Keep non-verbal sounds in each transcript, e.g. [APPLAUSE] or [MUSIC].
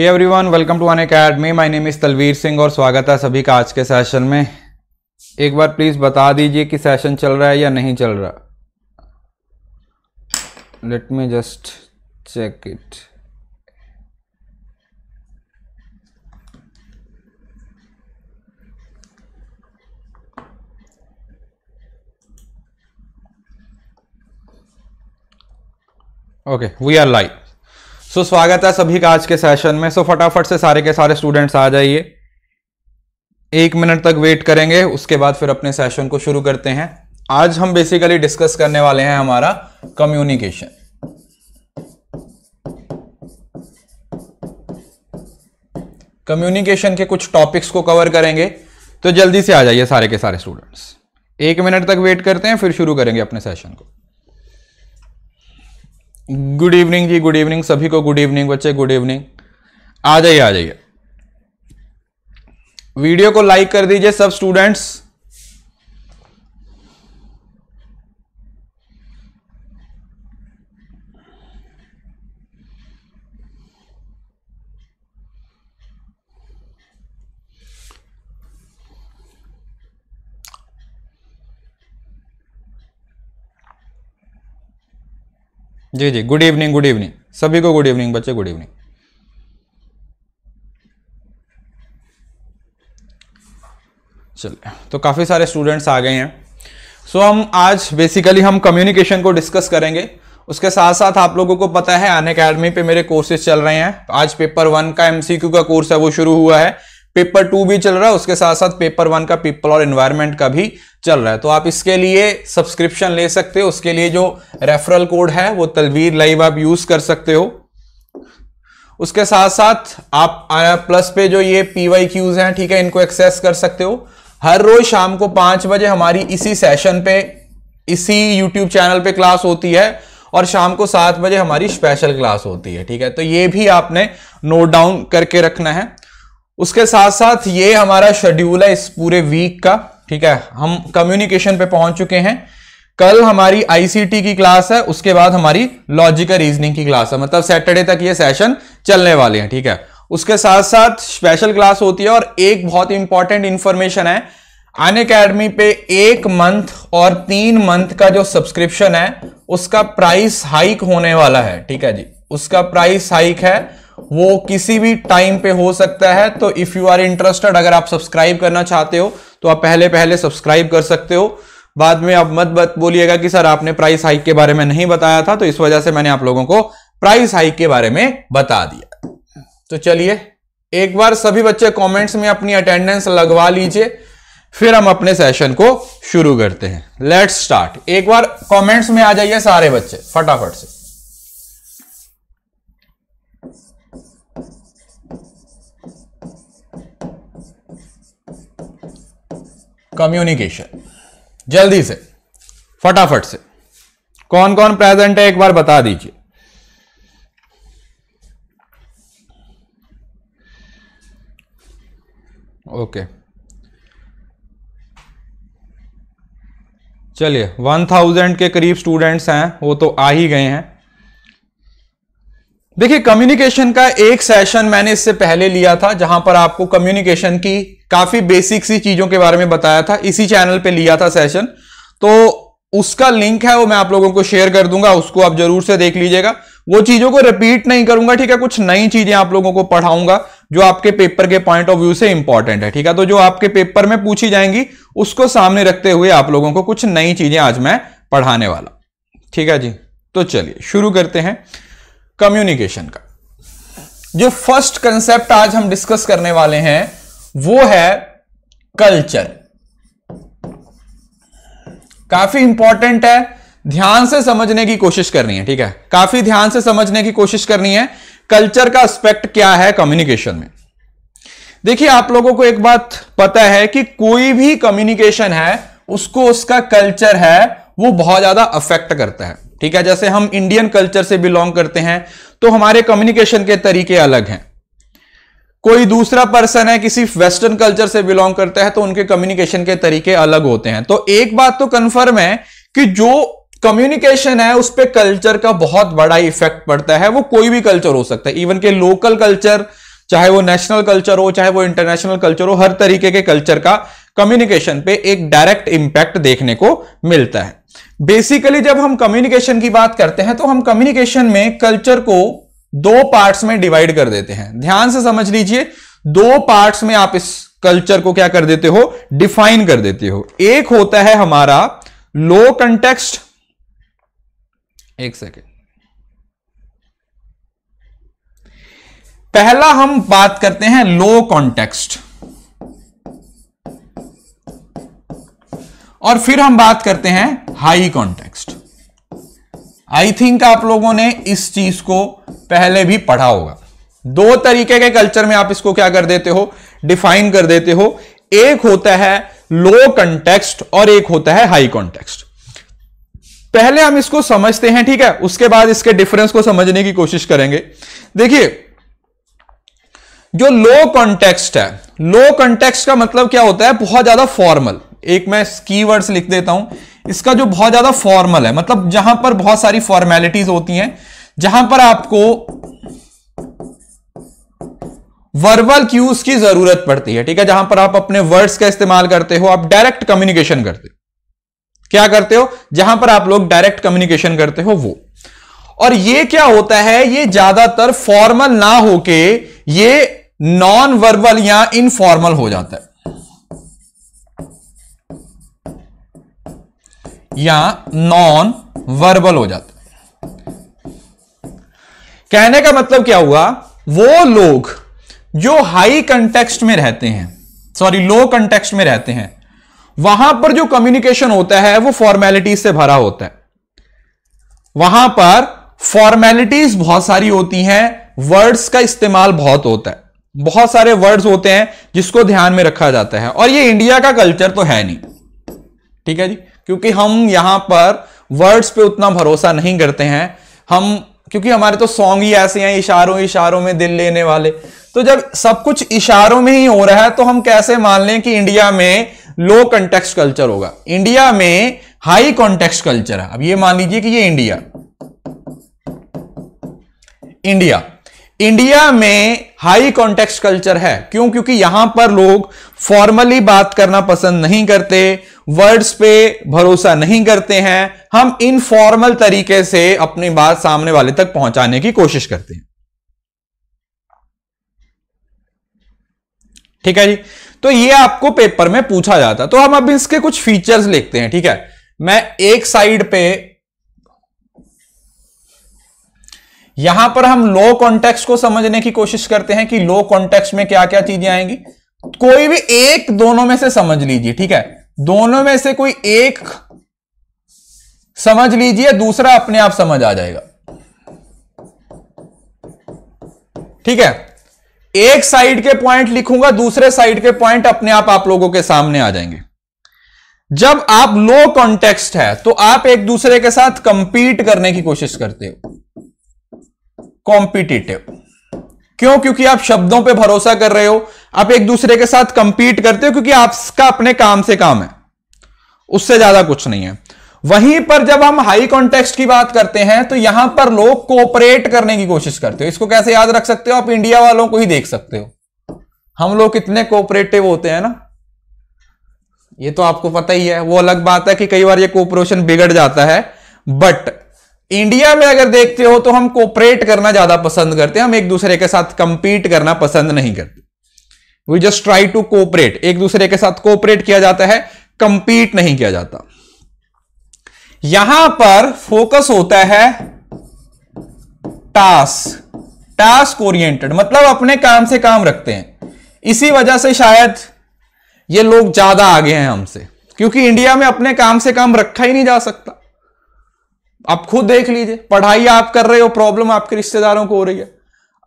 Hey everyone welcome to Unacademy my name is Talvir Singh और स्वागत है सभी का आज के सेशन में एक बार प्लीज़ बता दीजिए कि सेशन चल रहा है या नहीं चल रहा let me just check it okay we are live so so, स्वागत है सभी का आज के सेशन में सो so, फटाफट से सारे के सारे स्टूडेंट्स आ जाइए एक मिनट तक वेट करेंगे उसके बाद फिर अपने सेशन को शुरू करते हैं आज हम बेसिकली डिस्कस करने वाले हैं हमारा कम्युनिकेशन कम्युनिकेशन के कुछ टॉपिक्स को कवर करेंगे तो जल्दी से आ जाइए सारे के सारे स्टूडेंट्स एक मिनट तक वेट करते हैं फिर शुरू करेंगे अपने सेशन को गुड इवनिंग जी गुड इवनिंग सभी को गुड इवनिंग बच्चे गुड इवनिंग आ जाइए आ जाइए वीडियो को लाइक कर दीजिए सब स्टूडेंट्स जी जी गुड इवनिंग गुड इवनिंग सभी को गुड इवनिंग बच्चे गुड इवनिंग चलिए तो काफ़ी सारे स्टूडेंट्स आ गए हैं सो so, हम आज बेसिकली हम कम्युनिकेशन को डिस्कस करेंगे उसके साथ साथ आप लोगों को पता है अन अकेडमी पे मेरे कोर्सेज चल रहे हैं आज पेपर वन का एमसीक्यू का कोर्स है वो शुरू हुआ है पेपर टू भी चल रहा है उसके साथ साथ पेपर वन का पीपल और एनवायरमेंट का भी चल रहा है तो आप इसके लिए सब्सक्रिप्शन ले सकते हो उसके लिए जो रेफरल कोड है वो तलवीर लाइव आप यूज कर सकते हो उसके साथ साथ आप प्लस पे जो ये पी वाई क्यूज है ठीक है इनको एक्सेस कर सकते हो हर रोज शाम को पांच बजे हमारी इसी सेशन पे इसी यूट्यूब चैनल पे क्लास होती है और शाम को सात बजे हमारी स्पेशल क्लास होती है ठीक है तो ये भी आपने नोट डाउन करके रखना है उसके साथ साथ ये हमारा शेड्यूल है इस पूरे वीक का ठीक है हम कम्युनिकेशन पे पहुंच चुके हैं कल हमारी आईसीटी की क्लास है उसके बाद हमारी लॉजिकल रीजनिंग की क्लास है मतलब सैटरडे तक ये सेशन चलने वाले हैं ठीक है उसके साथ साथ स्पेशल क्लास होती है और एक बहुत इंपॉर्टेंट इंफॉर्मेशन है अन अकेडमी पे एक मंथ और तीन मंथ का जो सब्सक्रिप्शन है उसका प्राइस हाइक होने वाला है ठीक है जी उसका प्राइस हाइक है वो किसी भी टाइम पे हो सकता है तो इफ यू आर इंटरेस्टेड अगर आप सब्सक्राइब करना चाहते हो तो आप पहले पहले सब्सक्राइब कर सकते हो बाद में आप मत बोलिएगा कि सर आपने प्राइस हाइक के बारे में नहीं बताया था तो इस वजह से मैंने आप लोगों को प्राइस हाइक के बारे में बता दिया तो चलिए एक बार सभी बच्चे कमेंट्स में अपनी अटेंडेंस लगवा लीजिए फिर हम अपने सेशन को शुरू करते हैं लेट्स स्टार्ट एक बार कमेंट्स में आ जाइए सारे बच्चे फटाफट से कम्युनिकेशन जल्दी से फटाफट से कौन कौन प्रेजेंट है एक बार बता दीजिए ओके चलिए वन थाउजेंड के करीब स्टूडेंट्स हैं वो तो आ ही गए हैं देखिए कम्युनिकेशन का एक सेशन मैंने इससे पहले लिया था जहां पर आपको कम्युनिकेशन की काफी बेसिक सी चीजों के बारे में बताया था इसी चैनल पे लिया था सेशन तो उसका लिंक है वो मैं आप लोगों को शेयर कर दूंगा उसको आप जरूर से देख लीजिएगा वो चीजों को रिपीट नहीं करूंगा ठीक है कुछ नई चीजें आप लोगों को पढ़ाऊंगा जो आपके पेपर के पॉइंट ऑफ व्यू से इंपॉर्टेंट है ठीक है तो जो आपके पेपर में पूछी जाएंगी उसको सामने रखते हुए आप लोगों को कुछ नई चीजें आज मैं पढ़ाने वाला ठीक है जी तो चलिए शुरू करते हैं कम्युनिकेशन का जो फर्स्ट कंसेप्ट आज हम डिस्कस करने वाले हैं वो है कल्चर काफी इंपॉर्टेंट है ध्यान से समझने की कोशिश करनी है ठीक है काफी ध्यान से समझने की कोशिश करनी है कल्चर का एस्पेक्ट क्या है कम्युनिकेशन में देखिए आप लोगों को एक बात पता है कि कोई भी कम्युनिकेशन है उसको उसका कल्चर है वो बहुत ज्यादा अफेक्ट करता है ठीक है जैसे हम इंडियन कल्चर से बिलोंग करते हैं तो हमारे कम्युनिकेशन के तरीके अलग हैं कोई दूसरा पर्सन है किसी वेस्टर्न कल्चर से बिलोंग करता है तो उनके कम्युनिकेशन के तरीके अलग होते हैं तो एक बात तो कंफर्म है कि जो कम्युनिकेशन है उस पर कल्चर का बहुत बड़ा इफेक्ट पड़ता है वो कोई भी कल्चर हो सकता है इवन के लोकल कल्चर चाहे वो नेशनल कल्चर हो चाहे वो इंटरनेशनल कल्चर हो हर तरीके के कल्चर का कम्युनिकेशन पे एक डायरेक्ट इंपैक्ट देखने को मिलता है बेसिकली जब हम कम्युनिकेशन की बात करते हैं तो हम कम्युनिकेशन में कल्चर को दो पार्ट्स में डिवाइड कर देते हैं ध्यान से समझ लीजिए दो पार्ट्स में आप इस कल्चर को क्या कर देते हो डिफाइन कर देते हो एक होता है हमारा लो कंटेक्स्ट एक सेकेंड पहला हम बात करते हैं लो कॉन्टेक्स्ट और फिर हम बात करते हैं हाई कॉन्टेक्स्ट आई थिंक आप लोगों ने इस चीज को पहले भी पढ़ा होगा दो तरीके के कल्चर में आप इसको क्या कर देते हो डिफाइन कर देते हो एक होता है लो कंटेक्स्ट और एक होता है हाई कॉन्टेक्स्ट पहले हम इसको समझते हैं ठीक है उसके बाद इसके डिफरेंस को समझने की कोशिश करेंगे देखिए जो लो कॉन्टेक्स्ट है लो कॉन्टेक्स्ट का मतलब क्या होता है बहुत ज्यादा फॉर्मल एक मैं की वर्ड्स लिख देता हूं इसका जो बहुत ज्यादा फॉर्मल है मतलब जहां पर बहुत सारी फॉर्मेलिटीज होती हैं जहां पर आपको वर्बल क्यूज की जरूरत पड़ती है ठीक है जहां पर आप अपने वर्ड्स का इस्तेमाल करते हो आप डायरेक्ट कम्युनिकेशन करते हो क्या करते हो जहां पर आप लोग डायरेक्ट कम्युनिकेशन करते हो वो और ये क्या होता है ये ज्यादातर फॉर्मल ना होके ये नॉन वर्बल या इनफॉर्मल हो जाता है या नॉन वर्बल हो जाता है कहने का मतलब क्या हुआ वो लोग जो हाई कंटेक्स्ट में रहते हैं सॉरी लो कंटेक्स्ट में रहते हैं वहां पर जो कम्युनिकेशन होता है वो फॉर्मेलिटीज से भरा होता है वहां पर फॉर्मेलिटीज बहुत सारी होती हैं वर्ड्स का इस्तेमाल बहुत होता है बहुत सारे वर्ड्स होते हैं जिसको ध्यान में रखा जाता है और ये इंडिया का कल्चर तो है नहीं ठीक है जी क्योंकि हम यहां पर वर्ड्स पे उतना भरोसा नहीं करते हैं हम क्योंकि हमारे तो सॉन्ग ही ऐसे हैं इशारों इशारों में दिल लेने वाले तो जब सब कुछ इशारों में ही हो रहा है तो हम कैसे मान लें कि इंडिया में लो कॉन्टेक्स्ट कल्चर होगा इंडिया में हाई कॉन्टेक्स्ट कल्चर है अब ये मान लीजिए कि ये इंडिया इंडिया इंडिया में हाई कॉन्टेक्स्ट कल्चर है क्यों क्योंकि यहां पर लोग फॉर्मली बात करना पसंद नहीं करते वर्ड्स पे भरोसा नहीं करते हैं हम इनफॉर्मल तरीके से अपनी बात सामने वाले तक पहुंचाने की कोशिश करते हैं ठीक है जी तो ये आपको पेपर में पूछा जाता तो हम अब इसके कुछ फीचर्स लिखते हैं ठीक है मैं एक साइड पे यहां पर हम लो कॉन्टेक्स्ट को समझने की कोशिश करते हैं कि लो कॉन्टेक्स्ट में क्या क्या चीजें आएंगी कोई भी एक दोनों में से समझ लीजिए ठीक है दोनों में से कोई एक समझ लीजिए दूसरा अपने आप समझ आ जाएगा ठीक है एक साइड के पॉइंट लिखूंगा दूसरे साइड के पॉइंट अपने आप आप लोगों के सामने आ जाएंगे जब आप लो कॉन्टेक्स्ट है तो आप एक दूसरे के साथ कंपीट करने की कोशिश करते हो कॉम्पिटिटिव क्यों क्योंकि आप शब्दों पे भरोसा कर रहे हो आप एक दूसरे के साथ कंपीट करते हो क्योंकि आपका अपने काम से काम है उससे ज्यादा कुछ नहीं है वहीं पर जब हम हाई कॉन्टेक्स्ट की बात करते हैं तो यहां पर लोग कोऑपरेट करने की कोशिश करते हो इसको कैसे याद रख सकते हो आप इंडिया वालों को ही देख सकते हो हम लोग कितने कोऑपरेटिव होते हैं ना ये तो आपको पता ही है वो अलग बात है कि कई बार ये कोऑपरेशन बिगड़ जाता है बट इंडिया में अगर देखते हो तो हम कोऑपरेट करना ज्यादा पसंद करते हैं हम एक दूसरे के साथ कंपीट करना पसंद नहीं करते we just try to cooperate एक दूसरे के साथ कोऑपरेट किया जाता है कंपीट नहीं किया जाता यहां पर फोकस होता है टास्क टास्क ओरिएंटेड मतलब अपने काम से काम रखते हैं इसी वजह से शायद ये लोग ज्यादा आगे हैं हमसे क्योंकि इंडिया में अपने काम से काम रखा ही नहीं जा सकता आप खुद देख लीजिए पढ़ाई आप कर रहे हो प्रॉब्लम आपके रिश्तेदारों को हो रही है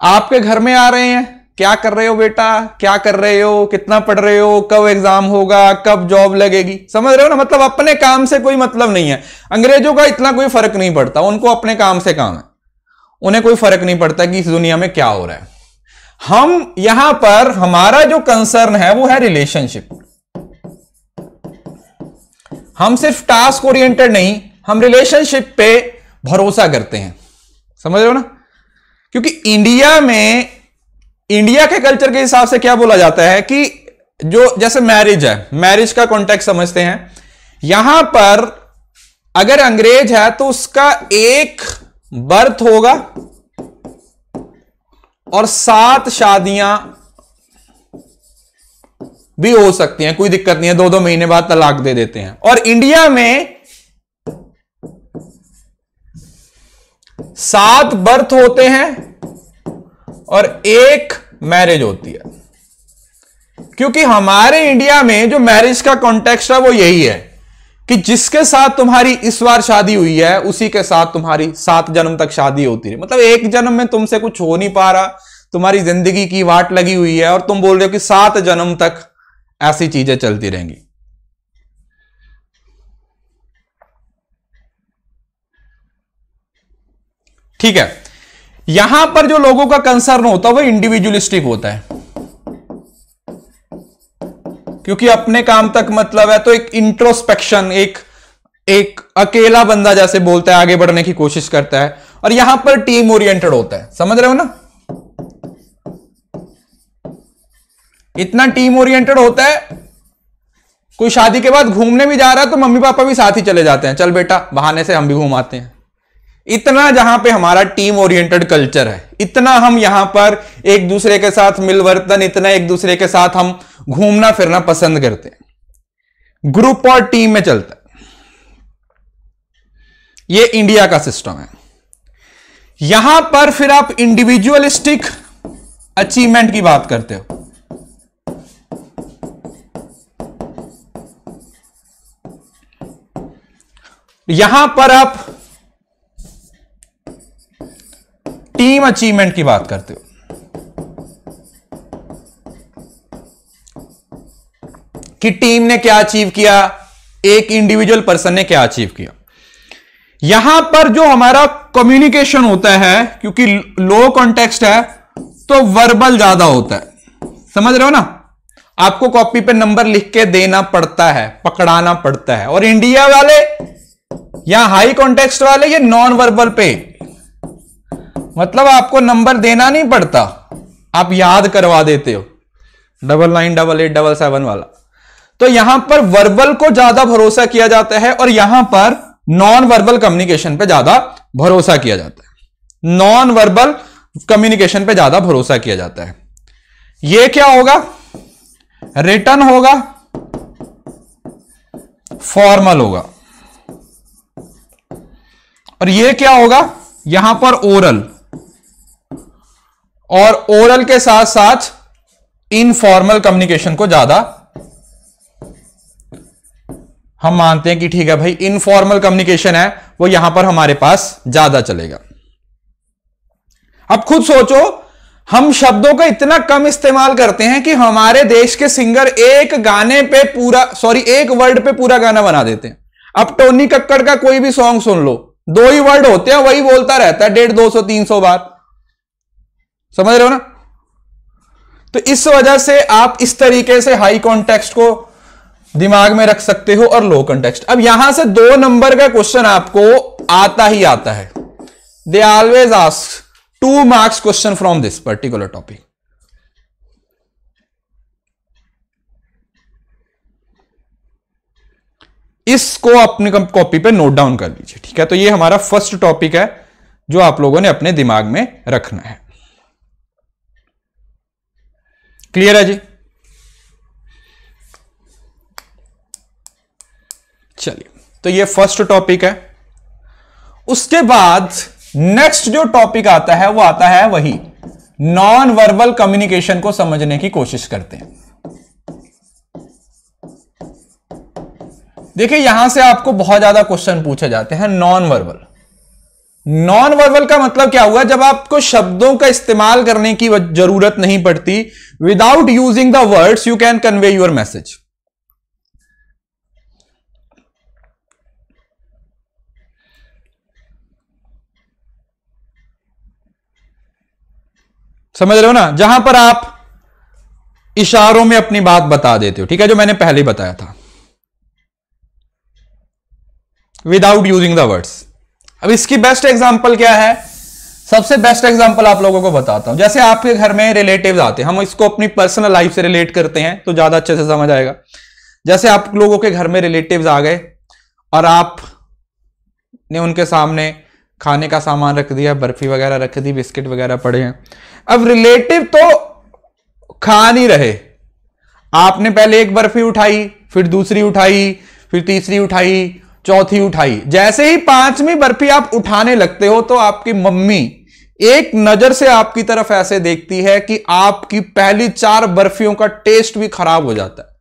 आपके घर में आ रहे हैं क्या कर रहे हो बेटा क्या कर रहे हो कितना पढ़ रहे हो कब एग्जाम होगा कब जॉब लगेगी समझ रहे हो ना मतलब अपने काम से कोई मतलब नहीं है अंग्रेजों का इतना कोई फर्क नहीं पड़ता उनको अपने काम से काम है उन्हें कोई फर्क नहीं पड़ता कि इस दुनिया में क्या हो रहा है हम यहां पर हमारा जो कंसर्न है वो है रिलेशनशिप हम सिर्फ टास्क ओरिएंटेड नहीं हम रिलेशनशिप पे भरोसा करते हैं समझ रहे हो ना क्योंकि इंडिया में इंडिया के कल्चर के हिसाब से क्या बोला जाता है कि जो जैसे मैरिज है मैरिज का कॉन्टेक्ट समझते हैं यहां पर अगर अंग्रेज है तो उसका एक बर्थ होगा और सात शादियां भी हो सकती हैं कोई दिक्कत नहीं है दो दो महीने बाद तलाक दे देते हैं और इंडिया में सात बर्थ होते हैं और एक मैरिज होती है क्योंकि हमारे इंडिया में जो मैरिज का कॉन्टेक्स्ट है वो यही है कि जिसके साथ तुम्हारी इस बार शादी हुई है उसी के साथ तुम्हारी सात जन्म तक शादी होती रही मतलब एक जन्म में तुमसे कुछ हो नहीं पा रहा तुम्हारी जिंदगी की वाट लगी हुई है और तुम बोल रहे हो कि सात जन्म तक ऐसी चीजें चलती रहेंगी ठीक है यहां पर जो लोगों का कंसर्न होता है वो इंडिविजुअलिस्टिक होता है क्योंकि अपने काम तक मतलब है तो एक इंट्रोस्पेक्शन एक एक अकेला बंदा जैसे बोलता है आगे बढ़ने की कोशिश करता है और यहां पर टीम ओरिएंटेड होता है समझ रहे हो ना इतना टीम ओरिएंटेड होता है कोई शादी के बाद घूमने भी जा रहा है तो मम्मी पापा भी साथ ही चले जाते हैं चल बेटा बहाने से हम भी घूम आते हैं इतना जहां पे हमारा टीम ओरिएंटेड कल्चर है इतना हम यहां पर एक दूसरे के साथ मिलवर्तन इतना एक दूसरे के साथ हम घूमना फिरना पसंद करते हैं ग्रुप और टीम में चलता है ये इंडिया का सिस्टम है यहां पर फिर आप इंडिविजुअलिस्टिक अचीवमेंट की बात करते हो यहां पर आप टीम अचीवमेंट की बात करते हो कि टीम ने क्या अचीव किया एक इंडिविजुअल पर्सन ने क्या अचीव किया यहां पर जो हमारा कम्युनिकेशन होता है क्योंकि लो कॉन्टेक्स्ट है तो वर्बल ज्यादा होता है समझ रहे हो ना आपको कॉपी पे नंबर लिख के देना पड़ता है पकड़ाना पड़ता है और इंडिया वाले या हाई कॉन्टेक्स्ट वाले ये नॉन वर्बल पे मतलब आपको नंबर देना नहीं पड़ता आप याद करवा देते हो double nine double eight double seven वाला तो यहां पर वर्बल को ज्यादा भरोसा किया जाता है और यहां पर नॉन वर्बल कम्युनिकेशन पे ज्यादा भरोसा किया जाता है नॉन वर्बल कम्युनिकेशन पे ज्यादा भरोसा किया जाता है ये क्या होगा रिटर्न होगा फॉर्मल होगा और ये क्या होगा यहां पर ओरल और ओरल के साथ साथ इनफॉर्मल कम्युनिकेशन को ज्यादा हम मानते हैं कि ठीक है भाई इनफॉर्मल कम्युनिकेशन है वो यहां पर हमारे पास ज्यादा चलेगा अब खुद सोचो हम शब्दों का इतना कम इस्तेमाल करते हैं कि हमारे देश के सिंगर एक गाने पे पूरा सॉरी एक वर्ड पे पूरा गाना बना देते हैं अब टोनी कक्कड़ का कोई भी सॉन्ग सुन लो दो ही वर्ड होते हैं वही बोलता रहता है डेढ़ दो सौ तीन सौ बार समझ रहे हो ना तो इस वजह से आप इस तरीके से हाई कॉन्टेक्स्ट को दिमाग में रख सकते हो और लो कॉन्टेक्स्ट अब यहां से दो नंबर का क्वेश्चन आपको आता ही आता है they always ask two marks question from this particular topic इसको अपने कॉपी पे नोट डाउन कर लीजिए ठीक है तो ये हमारा फर्स्ट टॉपिक है जो आप लोगों ने अपने दिमाग में रखना है क्लियर है जी चलिए तो ये फर्स्ट टॉपिक है उसके बाद नेक्स्ट जो टॉपिक आता है वो आता है वही नॉन वर्बल कम्युनिकेशन को समझने की कोशिश करते हैं देखिए यहां से आपको बहुत ज्यादा क्वेश्चन पूछे जाते हैं नॉन वर्बल नॉन वर्बल का मतलब क्या हुआ जब आपको शब्दों का इस्तेमाल करने की जरूरत नहीं पड़ती without using the words you can convey your message समझ रहे हो ना जहां पर आप इशारों में अपनी बात बता देते हो ठीक है जो मैंने पहले बताया था विदाउट यूजिंग द वर्ड्स अब इसकी बेस्ट एग्जाम्पल क्या है सबसे बेस्ट एग्जाम्पल आप लोगों को बताता हूं जैसे आपके घर में रिलेटिव आते हैं हम इसको अपनी पर्सनल लाइफ से रिलेट करते हैं तो ज्यादा अच्छे से समझ आएगा जैसे आप लोगों के घर में रिलेटिव आ गए और आप ने उनके सामने खाने का सामान रख दिया बर्फी वगैरह रख दी बिस्किट वगैरह पड़े हैं अब रिलेटिव तो खा नहीं रहे आपने पहले एक बर्फी उठाई फिर दूसरी उठाई फिर तीसरी उठाई चौथी उठाई जैसे ही पांचवी बर्फी आप उठाने लगते हो तो आपकी मम्मी एक नजर से आपकी तरफ ऐसे देखती है कि आपकी पहली चार बर्फियों का टेस्ट भी खराब हो जाता है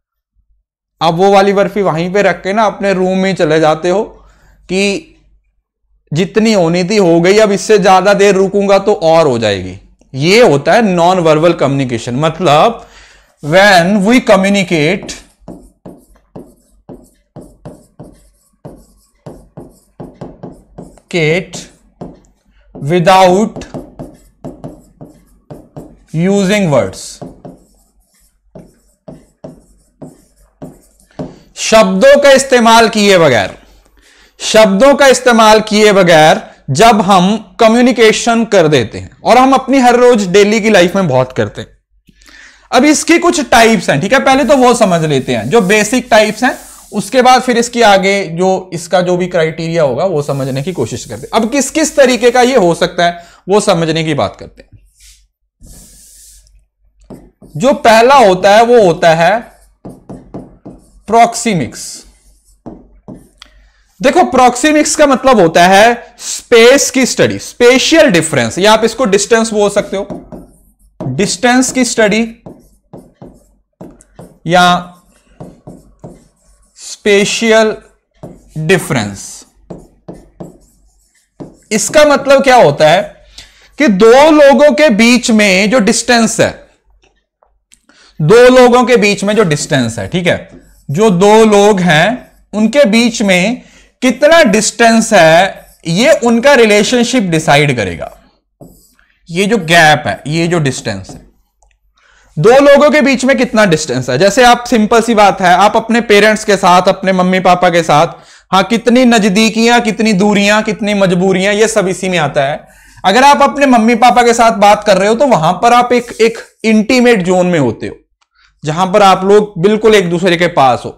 आप वो वाली बर्फी वहीं पे रख के ना अपने रूम में चले जाते हो कि जितनी होनी थी हो गई अब इससे ज्यादा देर रुकूंगा तो और हो जाएगी ये होता है नॉन वर्बल कम्युनिकेशन मतलब when we communicate skate without using words शब्दों का इस्तेमाल किए बगैर शब्दों का इस्तेमाल किए बगैर जब हम कम्युनिकेशन कर देते हैं और हम अपनी हर रोज डेली की लाइफ में बहुत करते हैं अब इसकी कुछ टाइप्स हैं ठीक है पहले तो वो समझ लेते हैं जो बेसिक टाइप्स हैं उसके बाद फिर इसकी आगे जो इसका जो भी क्राइटेरिया होगा वो समझने की कोशिश करते हैं अब किस किस तरीके का ये हो सकता है वो समझने की बात करते हैं जो पहला होता है वो होता है प्रोक्सीमिक्स देखो प्रोक्सीमिक्स का मतलब होता है स्पेस की स्टडी स्पेशियल डिफरेंस या आप इसको डिस्टेंस बोल सकते हो डिस्टेंस की स्टडी या स्पेशियल डिफरेंस इसका मतलब क्या होता है कि दो लोगों के बीच में जो डिस्टेंस है दो लोगों के बीच में जो डिस्टेंस है ठीक है जो दो लोग हैं उनके बीच में कितना डिस्टेंस है ये उनका रिलेशनशिप डिसाइड करेगा ये जो गैप है ये जो डिस्टेंस है दो लोगों के बीच में कितना डिस्टेंस है जैसे आप सिंपल सी बात है आप अपने पेरेंट्स के साथ अपने मम्मी पापा के साथ हाँ कितनी नजदीकियां कितनी दूरियां कितनी मजबूरियां ये सब इसी में आता है अगर आप अपने मम्मी पापा के साथ बात कर रहे हो तो वहां पर आप एक एक इंटीमेट जोन में होते हो जहां पर आप लोग बिल्कुल एक दूसरे के पास हो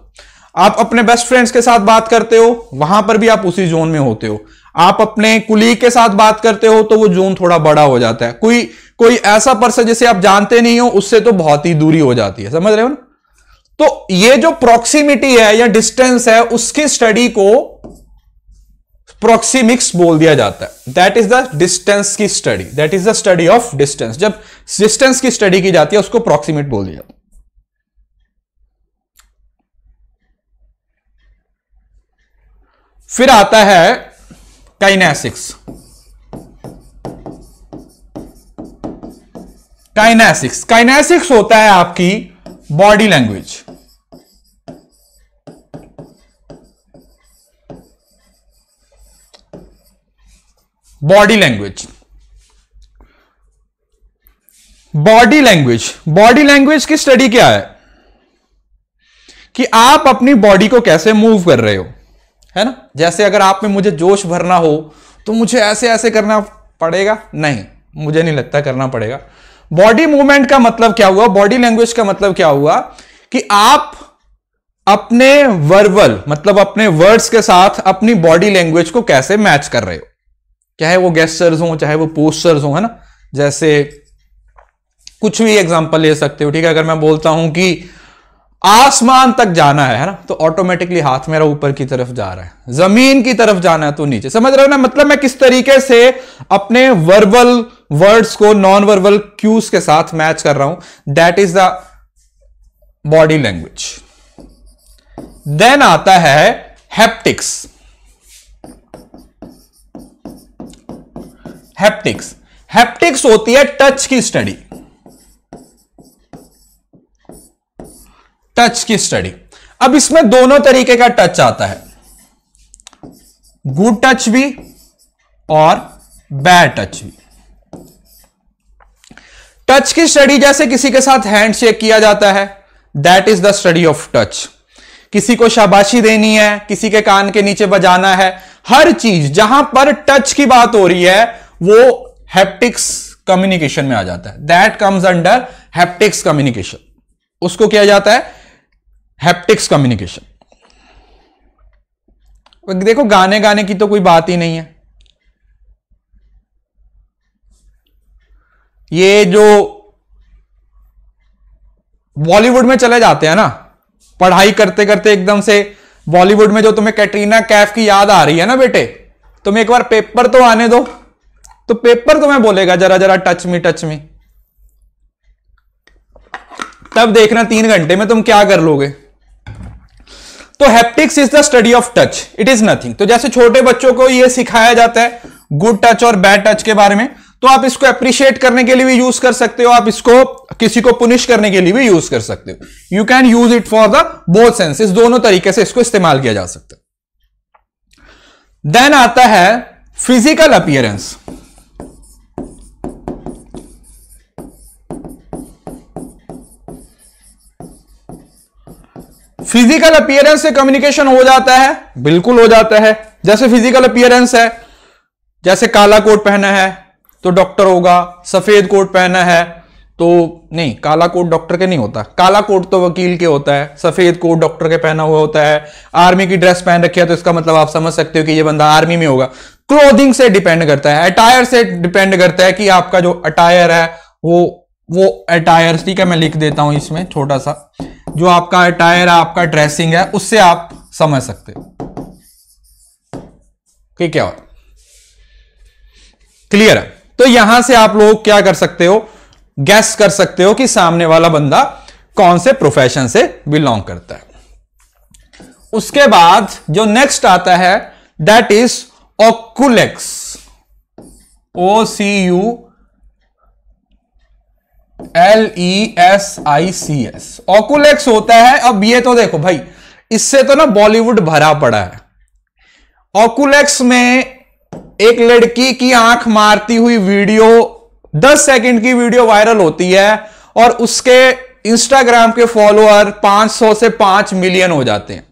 आप अपने बेस्ट फ्रेंड्स के साथ बात करते हो वहां पर भी आप उसी जोन में होते हो आप अपने कुलीग के साथ बात करते हो तो वो जोन थोड़ा बड़ा हो जाता है कोई कोई ऐसा पर्सन जिसे आप जानते नहीं हो उससे तो बहुत ही दूरी हो जाती है समझ रहे हो ना तो ये जो प्रॉक्सिमिटी है या डिस्टेंस है उसकी स्टडी को प्रोक्सीमिक्स बोल दिया जाता है दैट इज द डिस्टेंस की study that is the study of distance जब डिस्टेंस की स्टडी की जाती है उसको प्रोक्सीमेट बोल दिया जाता फिर आता है काइनेसिक्स काइनेसिक्स काइनेसिक्स होता है आपकी body language body language body language body language की स्टडी क्या है कि आप अपनी बॉडी को कैसे मूव कर रहे हो है ना जैसे अगर आप में मुझे जोश भरना हो तो मुझे ऐसे ऐसे करना पड़ेगा नहीं मुझे नहीं लगता करना पड़ेगा बॉडी मूवमेंट का मतलब क्या हुआ बॉडी लैंग्वेज का मतलब क्या हुआ कि आप अपने वर्बल मतलब अपने वर्ड्स के साथ अपनी बॉडी लैंग्वेज को कैसे मैच कर रहे हो चाहे वो गेस्टर्स हो चाहे वो पोस्टर्स हो है ना जैसे कुछ भी एग्जांपल ले सकते हो ठीक है अगर मैं बोलता हूं कि आसमान तक जाना है ना तो ऑटोमेटिकली हाथ मेरा ऊपर की तरफ जा रहा है जमीन की तरफ जाना है तो नीचे समझ रहे हो ना मतलब मैं किस तरीके से अपने वर्बल वर्ड्स को नॉन वर्बल क्यूज के साथ मैच कर रहा हूं that is the body language then आता है हैप्टिक्स हैप्टिक्स हैप्टिक्स होती है टच की स्टडी टच की स्टडी अब इसमें दोनों तरीके का टच आता है गुड टच भी और बैड टच भी टच की स्टडी जैसे किसी के साथ हैंडशेक किया जाता है that is the study of touch किसी को शाबाशी देनी है किसी के कान के नीचे बजाना है हर चीज जहां पर टच की बात हो रही है वो हैप्टिक्स कम्युनिकेशन में आ जाता है that comes under haptics communication उसको किया जाता है हैप्टिक्स कम्युनिकेशन देखो गाने गाने की तो कोई बात ही नहीं है ये जो बॉलीवुड में चले जाते हैं ना पढ़ाई करते करते एकदम से बॉलीवुड में जो तुम्हें कैटरीना कैफ की याद आ रही है ना बेटे तुम एक बार पेपर तो आने दो तो पेपर तुम्हें बोलेगा जरा जरा टच मी टच मी तब देखना तीन घंटे में तुम क्या कर लोगे तो haptics is the study of touch it is nothing तो जैसे छोटे बच्चों को यह सिखाया जाता है गुड टच और बैड टच के बारे में तो आप इसको अप्रिशिएट करने के लिए भी यूज कर सकते हो आप इसको किसी को पुनिश करने के लिए भी यूज कर सकते हो you can use it for the both senses दोनों तरीके से इसको इस्तेमाल किया जा सकता है देन आता है फिजिकल अपियरेंस फिजिकल अपियरेंस से कम्युनिकेशन हो जाता है बिल्कुल हो जाता है जैसे फिजिकल अपियरेंस है जैसे काला कोट पहना है तो डॉक्टर होगा सफेद कोट पहना है तो नहीं काला कोट डॉक्टर के नहीं होता काला कोट तो वकील के होता है सफेद कोट डॉक्टर के पहना हुआ होता है आर्मी की ड्रेस पहन रखी है तो इसका मतलब आप समझ सकते हो कि ये बंदा आर्मी में होगा क्लोथिंग से डिपेंड करता है अटायर से डिपेंड करता है कि आपका जो अटायर है वो वो अटायर ठीक है मैं लिख देता हूं इसमें छोटा सा जो आपका अटायर है आपका ड्रेसिंग है उससे आप समझ सकते हो ठीक है और क्लियर है तो यहां से आप लोग क्या कर सकते हो गैस कर सकते हो कि सामने वाला बंदा कौन से प्रोफेशन से बिलोंग करता है उसके बाद जो नेक्स्ट आता है that is oculesics O C U L E S I C S oculesics होता है अब ये तो देखो भाई इससे तो ना बॉलीवुड भरा पड़ा है ऑकुलेक्स में एक लड़की की आंख मारती हुई वीडियो 10 सेकंड की वीडियो वायरल होती है और उसके इंस्टाग्राम के फॉलोअर 500 से 5 मिलियन हो जाते हैं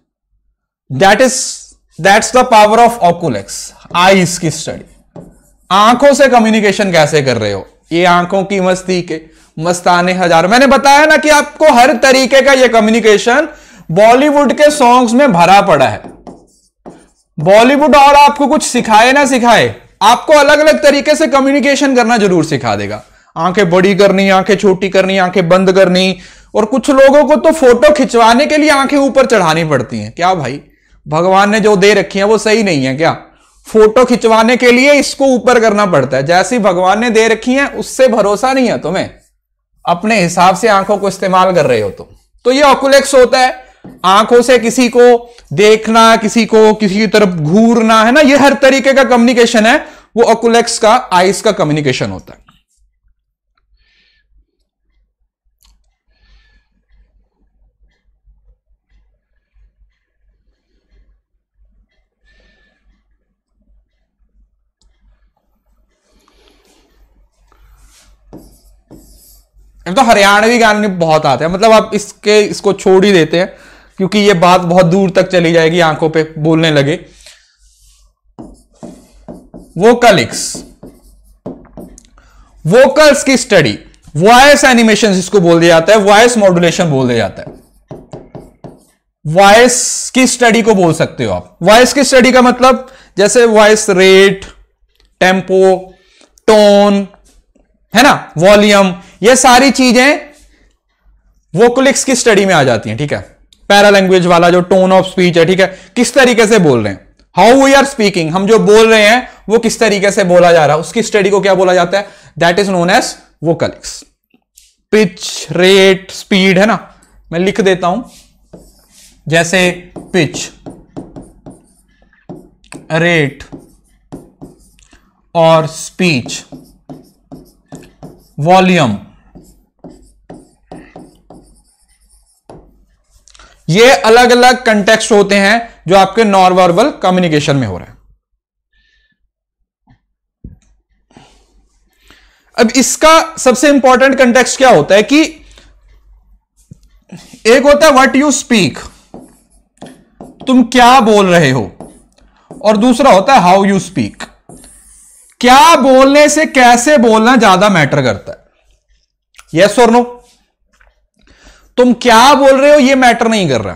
that is that's the power of oculesics eyes की स्टडी आंखों से कम्युनिकेशन कैसे कर रहे हो ये आंखों की मस्ती के मस्ताने हजार मैंने बताया ना कि आपको हर तरीके का ये कम्युनिकेशन बॉलीवुड के सॉन्ग्स में भरा पड़ा है बॉलीवुड और आपको कुछ सिखाए ना सिखाए आपको अलग अलग तरीके से कम्युनिकेशन करना जरूर सिखा देगा आंखें बड़ी करनी आंखें छोटी करनी आंखें बंद करनी और कुछ लोगों को तो फोटो खिंचवाने के लिए आंखें ऊपर चढ़ानी पड़ती हैं क्या भाई भगवान ने जो दे रखी है वो सही नहीं है क्या फोटो खिंचवाने के लिए इसको ऊपर करना पड़ता है जैसी भगवान ने दे रखी है उससे भरोसा नहीं है तुम्हें अपने हिसाब से आंखों को इस्तेमाल कर रहे हो तुम तो ये ऑकुलेक्स होता है आंखों से किसी को देखना किसी को किसी की तरफ घूरना है ना ये हर तरीके का कम्युनिकेशन है वो ऑकुलेक्स का आइस का कम्युनिकेशन होता है तो हरियाणवी गाने बहुत आते हैं मतलब आप इसके इसको छोड़ ही देते हैं क्योंकि ये बात बहुत दूर तक चली जाएगी आंखों पे बोलने लगे वोकलिक्स वोकल्स की स्टडी वॉयस एनिमेशन जिसको बोल दिया जाता है वॉयस मॉड्यूलेशन बोल दिया जाता है वॉयस की स्टडी को बोल सकते हो आप वॉयस की स्टडी का मतलब जैसे वॉयस रेट टेम्पो टोन है ना वॉल्यूम ये सारी चीजें वोकलिक्स की स्टडी में आ जाती हैं ठीक है पैरा लैंग्वेज वाला जो टोन ऑफ स्पीच है ठीक है किस तरीके से बोल रहे हैं हाउ वी आर स्पीकिंग हम जो बोल रहे हैं वो किस तरीके से बोला जा रहा है उसकी स्टडी को क्या बोला जाता है that is known as vocalics pitch rate speed है ना मैं लिख देता हूं जैसे पिच रेट और स्पीच वॉल्यूम ये अलग अलग कंटेक्स्ट होते हैं जो आपके नॉन वर्बल कम्युनिकेशन में हो रहा है अब इसका सबसे इंपॉर्टेंट कंटेक्स्ट क्या होता है कि एक होता है व्हाट यू स्पीक तुम क्या बोल रहे हो और दूसरा होता है हाउ यू स्पीक क्या बोलने से कैसे बोलना ज्यादा मैटर करता है यस और नो तुम क्या बोल रहे हो ये मैटर नहीं कर रहा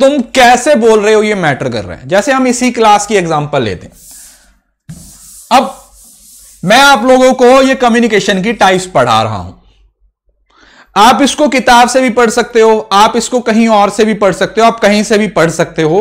तुम कैसे बोल रहे हो ये मैटर कर रहा है जैसे हम इसी क्लास की एग्जांपल लेते हैं अब मैं आप लोगों को ये कम्युनिकेशन की टाइप्स पढ़ा रहा हूं आप इसको किताब से भी पढ़ सकते हो आप इसको कहीं और से भी पढ़ सकते हो आप कहीं से भी पढ़ सकते हो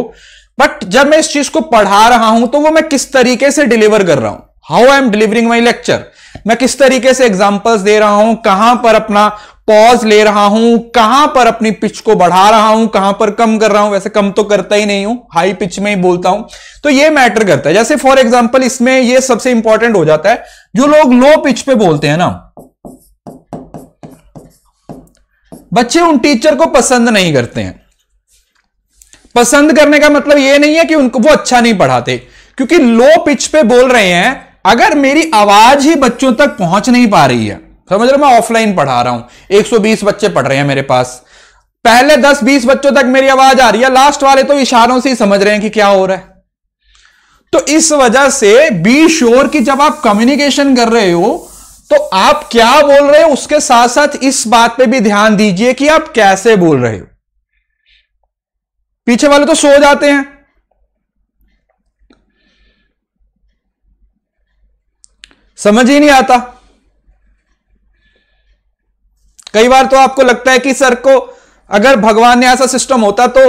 बट जब मैं इस चीज को पढ़ा रहा हूं तो वो मैं किस तरीके से डिलीवर कर रहा हूं how I am delivering my lecture मैं किस तरीके से एग्जाम्पल्स दे रहा हूं कहां पर अपना पॉज ले रहा हूं कहां पर अपनी पिच को बढ़ा रहा हूं कहां पर कम कर रहा हूं वैसे कम तो करता ही नहीं हूं हाई पिच में ही बोलता हूं तो ये मैटर करता है जैसे फॉर एग्जाम्पल इसमें ये सबसे इंपॉर्टेंट हो जाता है जो लोग लो पिच पे बोलते हैं ना बच्चे उन टीचर को पसंद नहीं करते हैं पसंद करने का मतलब यह नहीं है कि उनको वो अच्छा नहीं पढ़ाते क्योंकि लो पिच पे बोल रहे हैं अगर मेरी आवाज ही बच्चों तक पहुंच नहीं पा रही है तो समझ रहे मैं ऑफलाइन पढ़ा रहा हूं 120 बच्चे पढ़ रहे हैं मेरे पास पहले 10-20 बच्चों तक मेरी आवाज आ रही है लास्ट वाले तो इशारों से ही समझ रहे हैं कि क्या हो रहा है तो इस वजह से बी श्योर की जब आप कम्युनिकेशन कर रहे हो तो आप क्या बोल रहे हो उसके साथ साथ इस बात पे भी ध्यान दीजिए कि आप कैसे बोल रहे हो पीछे वाले तो सो जाते हैं समझ ही नहीं आता कई बार तो आपको लगता है कि सर को अगर भगवान ने ऐसा सिस्टम होता तो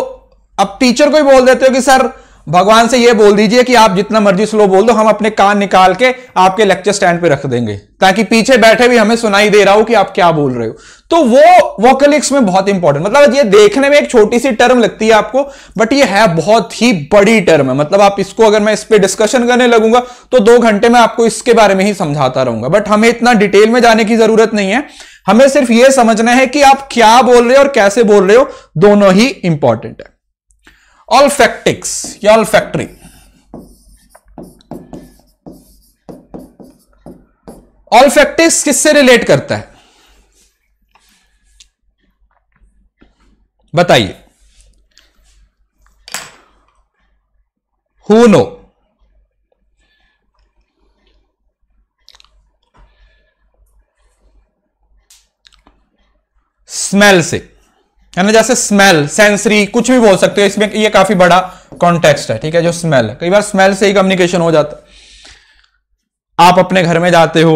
अब टीचर को ही बोल देते हो कि सर भगवान से यह बोल दीजिए कि आप जितना मर्जी स्लो बोल दो हम अपने कान निकाल के आपके लेक्चर स्टैंड पे रख देंगे ताकि पीछे बैठे भी हमें सुनाई दे रहा हो कि आप क्या बोल रहे हो तो वो वोकलिक्स में बहुत इंपॉर्टेंट मतलब ये देखने में एक छोटी सी टर्म लगती है आपको बट ये है बहुत ही बड़ी टर्म है मतलब आप इसको अगर मैं इस पर डिस्कशन करने लगूंगा तो दो घंटे में आपको इसके बारे में ही समझाता रहूंगा बट हमें इतना डिटेल में जाने की जरूरत नहीं है हमें सिर्फ यह समझना है कि आप क्या बोल रहे हो और कैसे बोल रहे हो दोनों ही इंपॉर्टेंट है ऑल फैक्टिक्स या ऑल फैक्ट्री ऑल फैक्टिक्स किससे रिलेट करता है बताइए हु नो स्मेल से है ना जैसे स्मेल सेंसरी कुछ भी बोल सकते हो इसमें ये काफी बड़ा कॉन्टेक्स्ट है ठीक है जो स्मेल कई बार स्मेल से ही कम्युनिकेशन हो जाता है आप अपने घर में जाते हो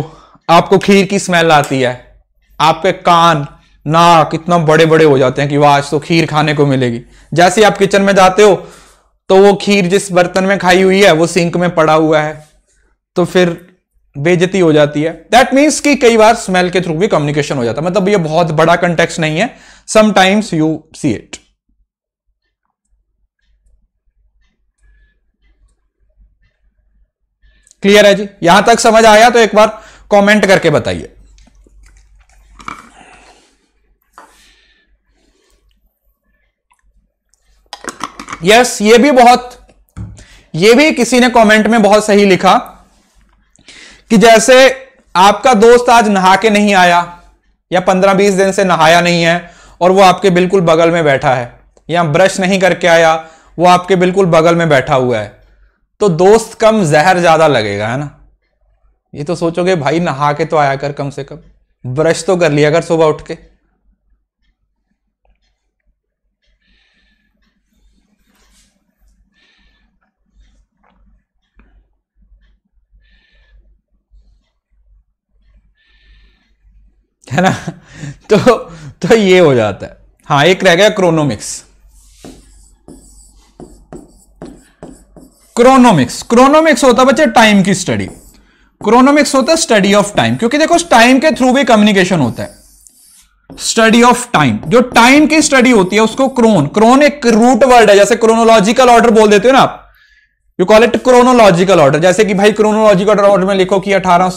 आपको खीर की स्मेल आती है आपके कान नाक इतना बड़े बड़े हो जाते हैं कि वाह तो खीर खाने को मिलेगी जैसे आप किचन में जाते हो तो वो खीर जिस बर्तन में खाई हुई है वो सिंक में पड़ा हुआ है तो फिर बेजती हो जाती है दैट मीन्स कि कई बार स्मेल के थ्रू भी कम्युनिकेशन हो जाता है मतलब ये बहुत बड़ा कंटेक्स नहीं है sometimes you see it clear है जी यहां तक समझ आया तो एक बार कमेंट करके बताइए यस yes, ये भी बहुत ये भी किसी ने कमेंट में बहुत सही लिखा कि जैसे आपका दोस्त आज नहा के नहीं आया या पंद्रह बीस दिन से नहाया नहीं है और वो आपके बिल्कुल बगल में बैठा है या ब्रश नहीं करके आया वो आपके बिल्कुल बगल में बैठा हुआ है तो दोस्त कम जहर ज्यादा लगेगा है ना ये तो सोचोगे भाई नहा के तो आया कर कम से कम ब्रश तो कर लिया कर सुबह उठ के है ना [LAUGHS] तो तो ये हो जाता है हाँ एक रह गया क्रोनोमिक्स क्रोनोमिक्स क्रोनोमिक्स होता है बच्चे टाइम की स्टडी क्रोनोमिक्स होता है स्टडी ऑफ टाइम क्योंकि देखो टाइम के थ्रू भी कम्युनिकेशन होता है स्टडी ऑफ टाइम जो टाइम की स्टडी होती है उसको क्रोन क्रोन एक रूट वर्ड है जैसे क्रोनोलॉजिकल ऑर्डर बोल देते हो ना आप you call it chronological order जैसे कि भाई क्रोनोलॉजिकल ऑर्डर में लिखो कि अठारह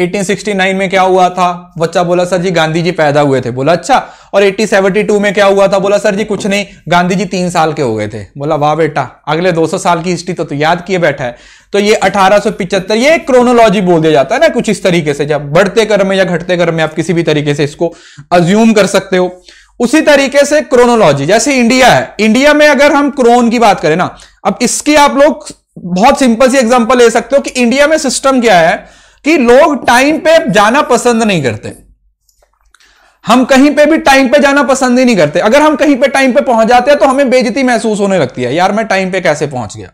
1869 में क्या हुआ था बच्चा बोला सर जी गांधी जी पैदा हुए थे बोला अच्छा और 1872 में क्या हुआ था बोला सर जी कुछ नहीं गांधी जी तीन साल के हो गए थे बोला वाह बेटा अगले 200 साल की हिस्ट्री तो, तो याद किए बैठा है तो ये 1875 ये क्रोनोलॉजी बोल दिया जाता है ना कुछ इस तरीके से जब बढ़ते क्रम में या घटते क्रम में आप किसी भी तरीके से इसको अज्यूम कर सकते हो उसी तरीके से क्रोनोलॉजी जैसे इंडिया है इंडिया में अगर हम क्रोन की बात करें ना अब इसकी आप लोग बहुत सिंपल सी एग्जांपल ले सकते हो कि इंडिया में सिस्टम क्या है कि लोग टाइम पे जाना पसंद नहीं करते हम कहीं पे भी टाइम पे जाना पसंद ही नहीं करते अगर हम कहीं पे टाइम पे पहुंच जाते हैं तो हमें बेजती महसूस होने लगती है यार मैं टाइम पे कैसे पहुंच गया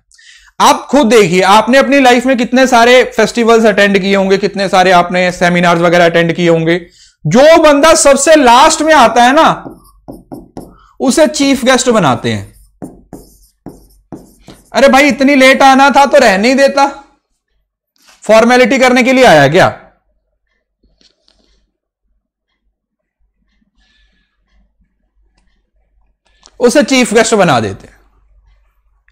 आप खुद देखिए आपने अपनी लाइफ में कितने सारे फेस्टिवल्स अटेंड किए होंगे कितने सारे आपने सेमिनार्स वगैरह अटेंड किए होंगे जो बंदा सबसे लास्ट में आता है ना उसे चीफ गेस्ट बनाते हैं अरे भाई इतनी लेट आना था तो रहने ही देता फॉर्मेलिटी करने के लिए आया क्या उसे चीफ गेस्ट बना देते हैं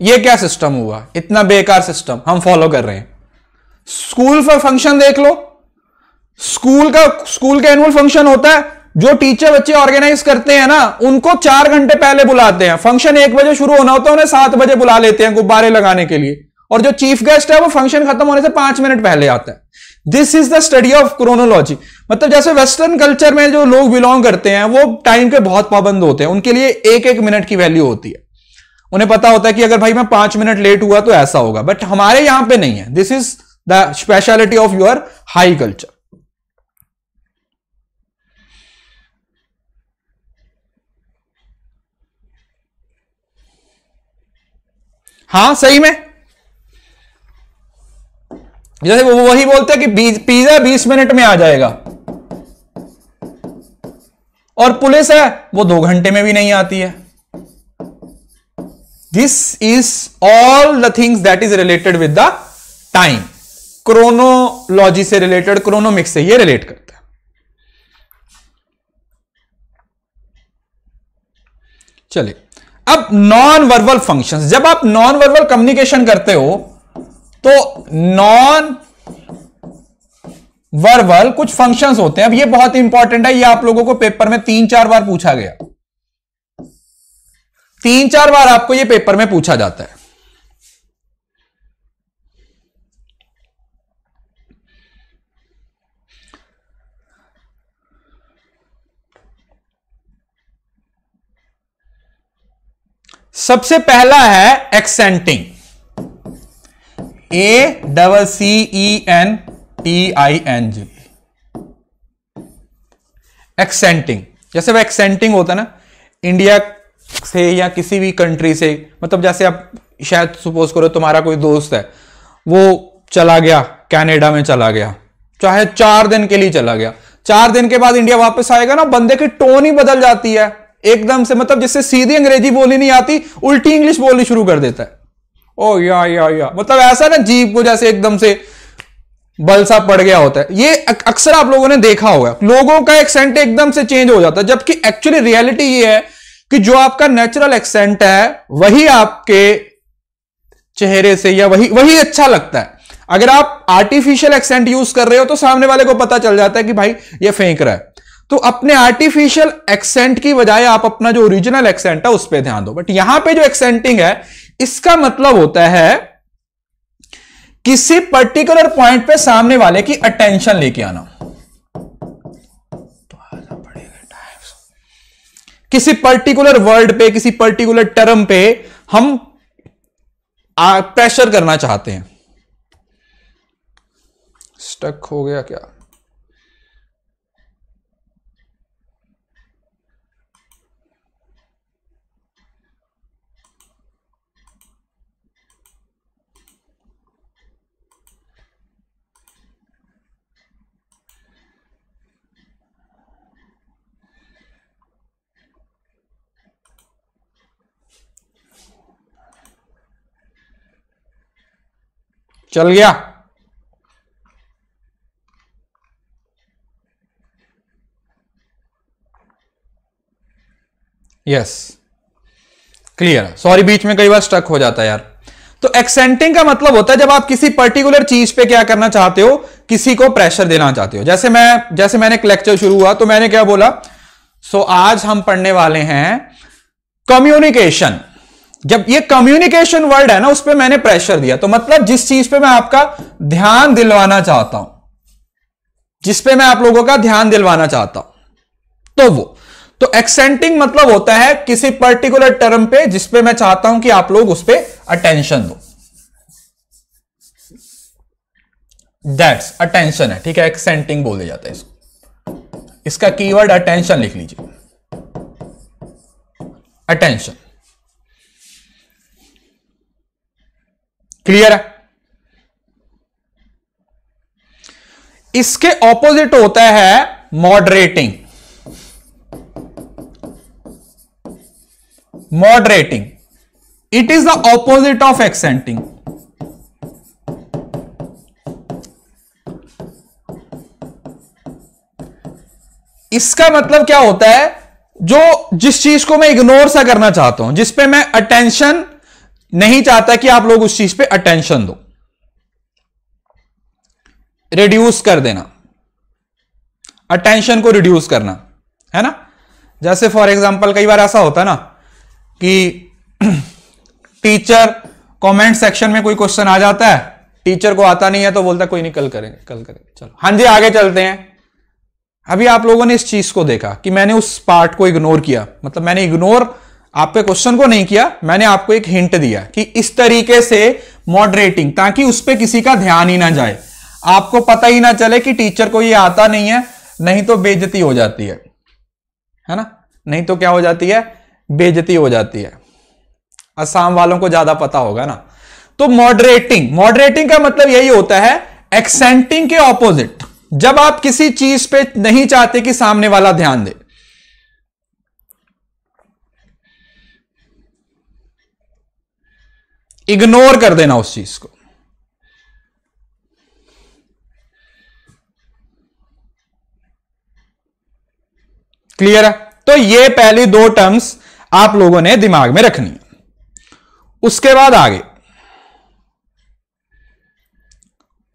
ये क्या सिस्टम हुआ इतना बेकार सिस्टम हम फॉलो कर रहे हैं स्कूल का फंक्शन देख लो स्कूल का स्कूल का एनुअल फंक्शन होता है जो टीचर बच्चे ऑर्गेनाइज करते हैं ना उनको चार घंटे पहले बुलाते हैं फंक्शन एक बजे शुरू होना होता है उन्हें सात बजे बुला लेते हैं गुब्बारे लगाने के लिए और जो चीफ गेस्ट है वो फंक्शन खत्म होने से पांच मिनट पहले आता है this is the study of chronology मतलब जैसे वेस्टर्न कल्चर में जो लोग बिलोंग करते हैं वो टाइम के बहुत पाबंद होते हैं उनके लिए एक एक मिनट की वैल्यू होती है उन्हें पता होता है कि अगर भाई मैं पांच मिनट लेट हुआ तो ऐसा होगा बट हमारे यहां पे नहीं है this is the speciality of your high culture हाँ सही में जैसे वो वही बोलते हैं कि पिज्जा बीस मिनट में आ जाएगा और पुलिस है वो दो घंटे में भी नहीं आती है this is all the things that is related with the time chronology से रिलेटेड क्रोनोमिक्स से ये रिलेट करता है चलिए अब नॉन वर्बल फंक्शंस जब आप नॉन वर्बल कम्युनिकेशन करते हो तो नॉन वर्बल कुछ फंक्शंस होते हैं अब ये बहुत इंपॉर्टेंट है ये आप लोगों को पेपर में तीन चार बार पूछा गया तीन चार बार आपको ये पेपर में पूछा जाता है सबसे पहला है accenting A double C E N T I N G accenting जैसे वह एक्सेंटिंग होता है ना इंडिया से या किसी भी कंट्री से मतलब जैसे आप शायद सपोज करो तुम्हारा कोई दोस्त है वो चला गया कनाडा में चला गया चाहे चार दिन के लिए चला गया चार दिन के बाद इंडिया वापस आएगा ना बंदे की टोन ही बदल जाती है एकदम से मतलब जिससे सीधी अंग्रेजी बोली नहीं आती उल्टी इंग्लिश बोलनी शुरू कर देता है ओ या या या मतलब ऐसा ना जीप को जैसे एकदम से बलसा पड़ गया होता है ये अक्सर आप लोगों ने देखा होगा लोगों का एक्सेंट एकदम से चेंज हो जाता है जबकि एक्चुअली रियलिटी ये है कि जो आपका नेचुरल एक्सेंट है वही आपके चेहरे से या वही वही अच्छा लगता है अगर आप आर्टिफिशियल एक्सेंट यूज कर रहे हो तो सामने वाले को पता चल जाता है कि भाई ये फेंक रहा है तो अपने आर्टिफिशियल एक्सेंट की बजाय आप अपना जो ओरिजिनल एक्सेंट है उस पर ध्यान दो बट यहां पे जो एक्सेंटिंग है इसका मतलब होता है किसी पर्टिकुलर पॉइंट पे सामने वाले की अटेंशन लेके आना तो किसी पर्टिकुलर वर्ड पे किसी पर्टिकुलर टर्म पे हम प्रेशर करना चाहते हैं स्टक हो गया क्या चल गया यस क्लियर सॉरी बीच में कई बार स्टक हो जाता है यार तो एक्सेंटिंग का मतलब होता है जब आप किसी पर्टिकुलर चीज पे क्या करना चाहते हो किसी को प्रेशर देना चाहते हो जैसे मैं जैसे मैंने लेक्चर शुरू हुआ तो मैंने क्या बोला सो so, आज हम पढ़ने वाले हैं कम्युनिकेशन जब ये कम्युनिकेशन वर्ड है ना उस पर मैंने प्रेशर दिया तो मतलब जिस चीज पे मैं आपका ध्यान दिलवाना चाहता हूं जिस पे मैं आप लोगों का ध्यान दिलवाना चाहता हूं तो वो तो एक्सेंटिंग मतलब होता है किसी पर्टिकुलर टर्म पे जिस पे मैं चाहता हूं कि आप लोग उस पर अटेंशन दो दैट्स अटेंशन है ठीक है एक्सेंटिंग बोले जाते हैं इसको इसका कीवर्ड अटेंशन लिख लीजिए अटेंशन क्लियर है इसके ऑपोजिट होता है moderating moderating it is the opposite of accenting इसका मतलब क्या होता है जो जिस चीज को मैं इग्नोर सा करना चाहता हूं जिस पे मैं अटेंशन नहीं चाहता कि आप लोग उस चीज पे अटेंशन दो रिड्यूस कर देना अटेंशन को रिड्यूस करना है ना जैसे फॉर एग्जांपल कई बार ऐसा होता है ना कि टीचर कमेंट सेक्शन में कोई क्वेश्चन आ जाता है टीचर को आता नहीं है तो बोलता कोई नहीं कल करेंगे कल करेंगे चलो हां जी आगे चलते हैं अभी आप लोगों ने इस चीज को देखा कि मैंने उस पार्ट को इग्नोर किया मतलब मैंने इग्नोर आपके क्वेश्चन को नहीं किया मैंने आपको एक हिंट दिया कि इस तरीके से मॉडरेटिंग ताकि उस पर किसी का ध्यान ही ना जाए आपको पता ही ना चले कि टीचर को ये आता नहीं है नहीं तो बेजती हो जाती है है ना नहीं तो क्या हो जाती है बेजती हो जाती है असम वालों को ज्यादा पता होगा ना तो मॉडरेटिंग मॉडरेटिंग का मतलब यही होता है एक्सेंटिंग के ऑपोजिट जब आप किसी चीज पे नहीं चाहते कि सामने वाला ध्यान दे इग्नोर कर देना उस चीज को क्लियर है तो ये पहली दो टर्म्स आप लोगों ने दिमाग में रखनी है उसके बाद आगे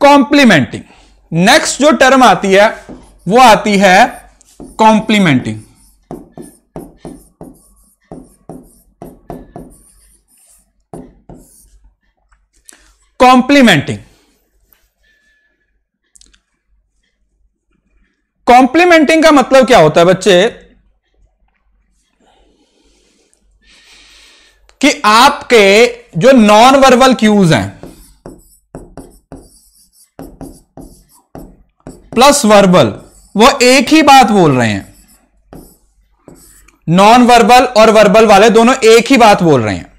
कॉम्प्लीमेंटिंग नेक्स्ट जो टर्म आती है वो आती है कॉम्प्लीमेंटिंग कॉम्प्लीमेंटिंग कॉम्प्लीमेंटिंग का मतलब क्या होता है बच्चे कि आपके जो नॉन वर्बल क्यूज हैं प्लस वर्बल वो एक ही बात बोल रहे हैं नॉन वर्बल और वर्बल वाले दोनों एक ही बात बोल रहे हैं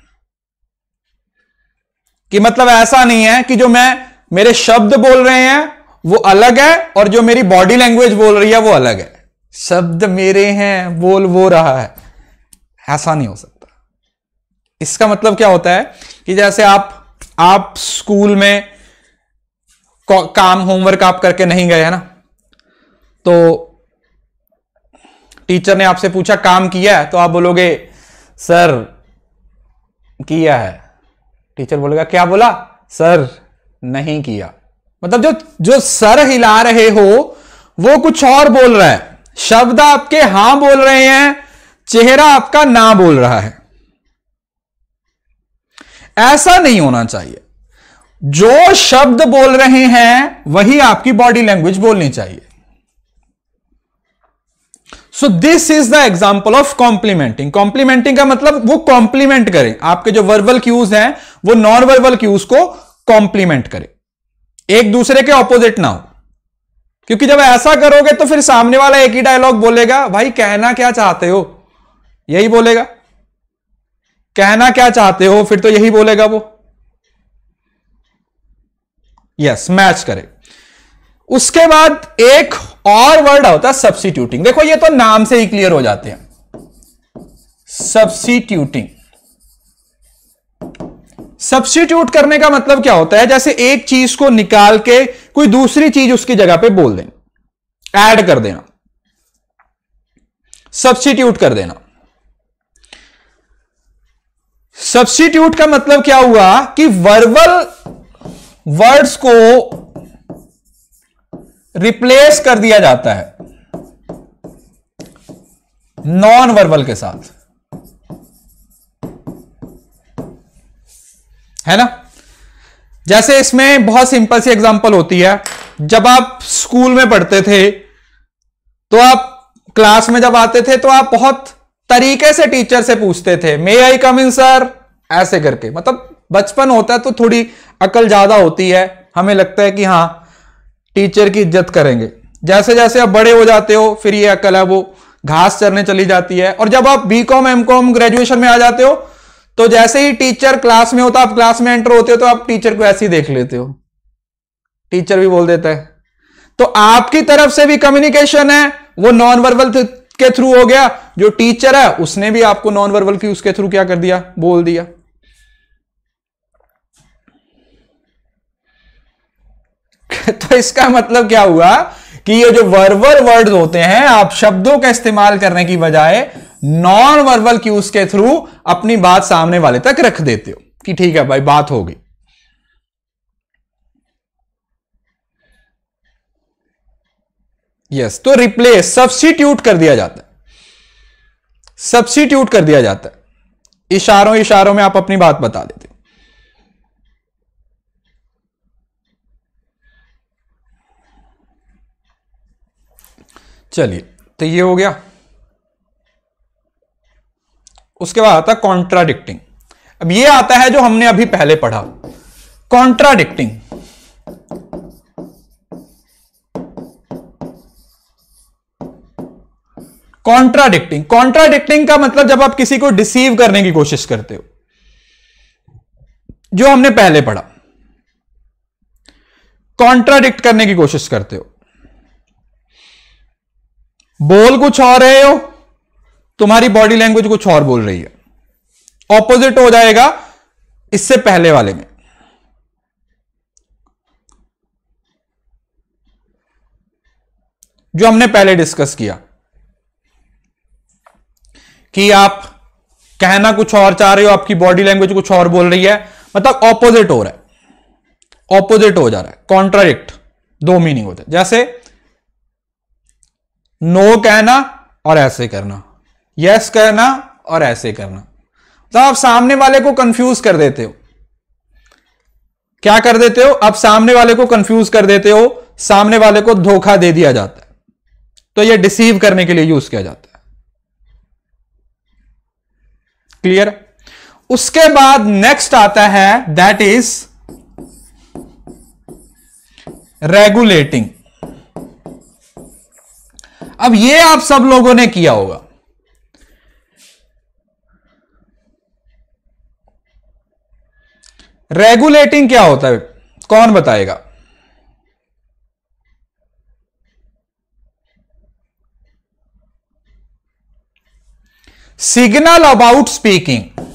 कि मतलब ऐसा नहीं है कि जो मैं मेरे शब्द बोल रहे हैं वो अलग है और जो मेरी बॉडी लैंग्वेज बोल रही है वो अलग है शब्द मेरे हैं बोल वो रहा है ऐसा नहीं हो सकता इसका मतलब क्या होता है कि जैसे आप आप स्कूल में काम होमवर्क आप करके नहीं गए है ना तो टीचर ने आपसे पूछा काम किया है तो आप बोलोगे सर किया है टीचर बोलेगा क्या बोला सर नहीं किया मतलब जो जो सर हिला रहे हो वो कुछ और बोल रहा है शब्द आपके हां बोल रहे हैं चेहरा आपका ना बोल रहा है ऐसा नहीं होना चाहिए जो शब्द बोल रहे हैं वही आपकी बॉडी लैंग्वेज बोलनी चाहिए so this is the example of complementing complementing का मतलब वो कॉम्प्लीमेंट करे आपके जो वर्बल क्यूज हैं वो नॉन वर्बल क्यूज को कॉम्प्लीमेंट करे एक दूसरे के ऑपोजिट ना हो क्योंकि जब ऐसा करोगे तो फिर सामने वाला एक ही डायलॉग बोलेगा भाई कहना क्या चाहते हो यही बोलेगा कहना क्या चाहते हो फिर तो यही बोलेगा वो यस yes, मैच करेगा उसके बाद एक और वर्ड होता है सब्सिट्यूटिंग देखो ये तो नाम से ही क्लियर हो जाते हैं सब्सिट्यूटिंग सब्सिट्यूट करने का मतलब क्या होता है जैसे एक चीज को निकाल के कोई दूसरी चीज उसकी जगह पे बोल देना ऐड कर देना सब्सिट्यूट कर देना सब्सिट्यूट का मतलब क्या हुआ कि वर्बल वर्ड्स को रिप्लेस कर दिया जाता है नॉन वर्बल के साथ है ना जैसे इसमें बहुत सिंपल सी एग्जांपल होती है जब आप स्कूल में पढ़ते थे तो आप क्लास में जब आते थे तो आप बहुत तरीके से टीचर से पूछते थे मे आई कम इन सर ऐसे करके मतलब बचपन होता है तो थोड़ी अकल ज्यादा होती है हमें लगता है कि हाँ टीचर की इज्जत करेंगे जैसे जैसे आप बड़े हो जाते हो फिर ये अकल है वो घास चरने चली जाती है और जब आप B com M com graduation में आ जाते हो तो जैसे ही टीचर क्लास में होता आप क्लास में एंटर होते हो तो आप टीचर को ऐसे ही देख लेते हो टीचर भी बोल देता है तो आपकी तरफ से भी कम्युनिकेशन है वो नॉन वर्बल के थ्रू हो गया जो टीचर है उसने भी आपको नॉन वर्बल की उसके थ्रू क्या कर दिया बोल दिया [LAUGHS] तो इसका मतलब क्या हुआ कि ये जो वर्बल वर्ड होते हैं आप शब्दों का इस्तेमाल करने की बजाय नॉन वर्बल क्यूज के थ्रू अपनी बात सामने वाले तक रख देते हो कि ठीक है भाई बात होगी यस तो रिप्लेस सब्सिट्यूट कर दिया जाता है सब्सिट्यूट कर दिया जाता है इशारों इशारों में आप अपनी बात बता देते चलिए तो ये हो गया उसके बाद आता है कॉन्ट्राडिक्टिंग अब ये आता है जो हमने अभी पहले पढ़ा कॉन्ट्राडिक्टिंग कॉन्ट्राडिक्टिंग कॉन्ट्राडिक्टिंग का मतलब जब आप किसी को डिसीव करने की कोशिश करते हो जो हमने पहले पढ़ा कॉन्ट्राडिक्ट करने की कोशिश करते हो बोल कुछ और रहे हो तुम्हारी बॉडी लैंग्वेज कुछ और बोल रही है ऑपोजिट हो जाएगा इससे पहले वाले में जो हमने पहले डिस्कस किया कि आप कहना कुछ और चाह रहे हो आपकी बॉडी लैंग्वेज कुछ और बोल रही है मतलब ऑपोजिट हो रहा है ऑपोजिट हो जा रहा है कॉन्ट्राडिक्ट दो मीनिंग होते हैं जैसे नो कहना और ऐसे करना यस कहना और ऐसे करना तो आप सामने वाले को कंफ्यूज कर देते हो क्या कर देते हो आप सामने वाले को कंफ्यूज कर देते हो सामने वाले को धोखा दे दिया जाता है तो यह डिसीव करने के लिए यूज किया जाता है क्लियर उसके बाद नेक्स्ट आता है दैट इज रेगुलेटिंग अब ये आप सब लोगों ने किया होगा रेगुलेटिंग क्या होता है कौन बताएगा signal about speaking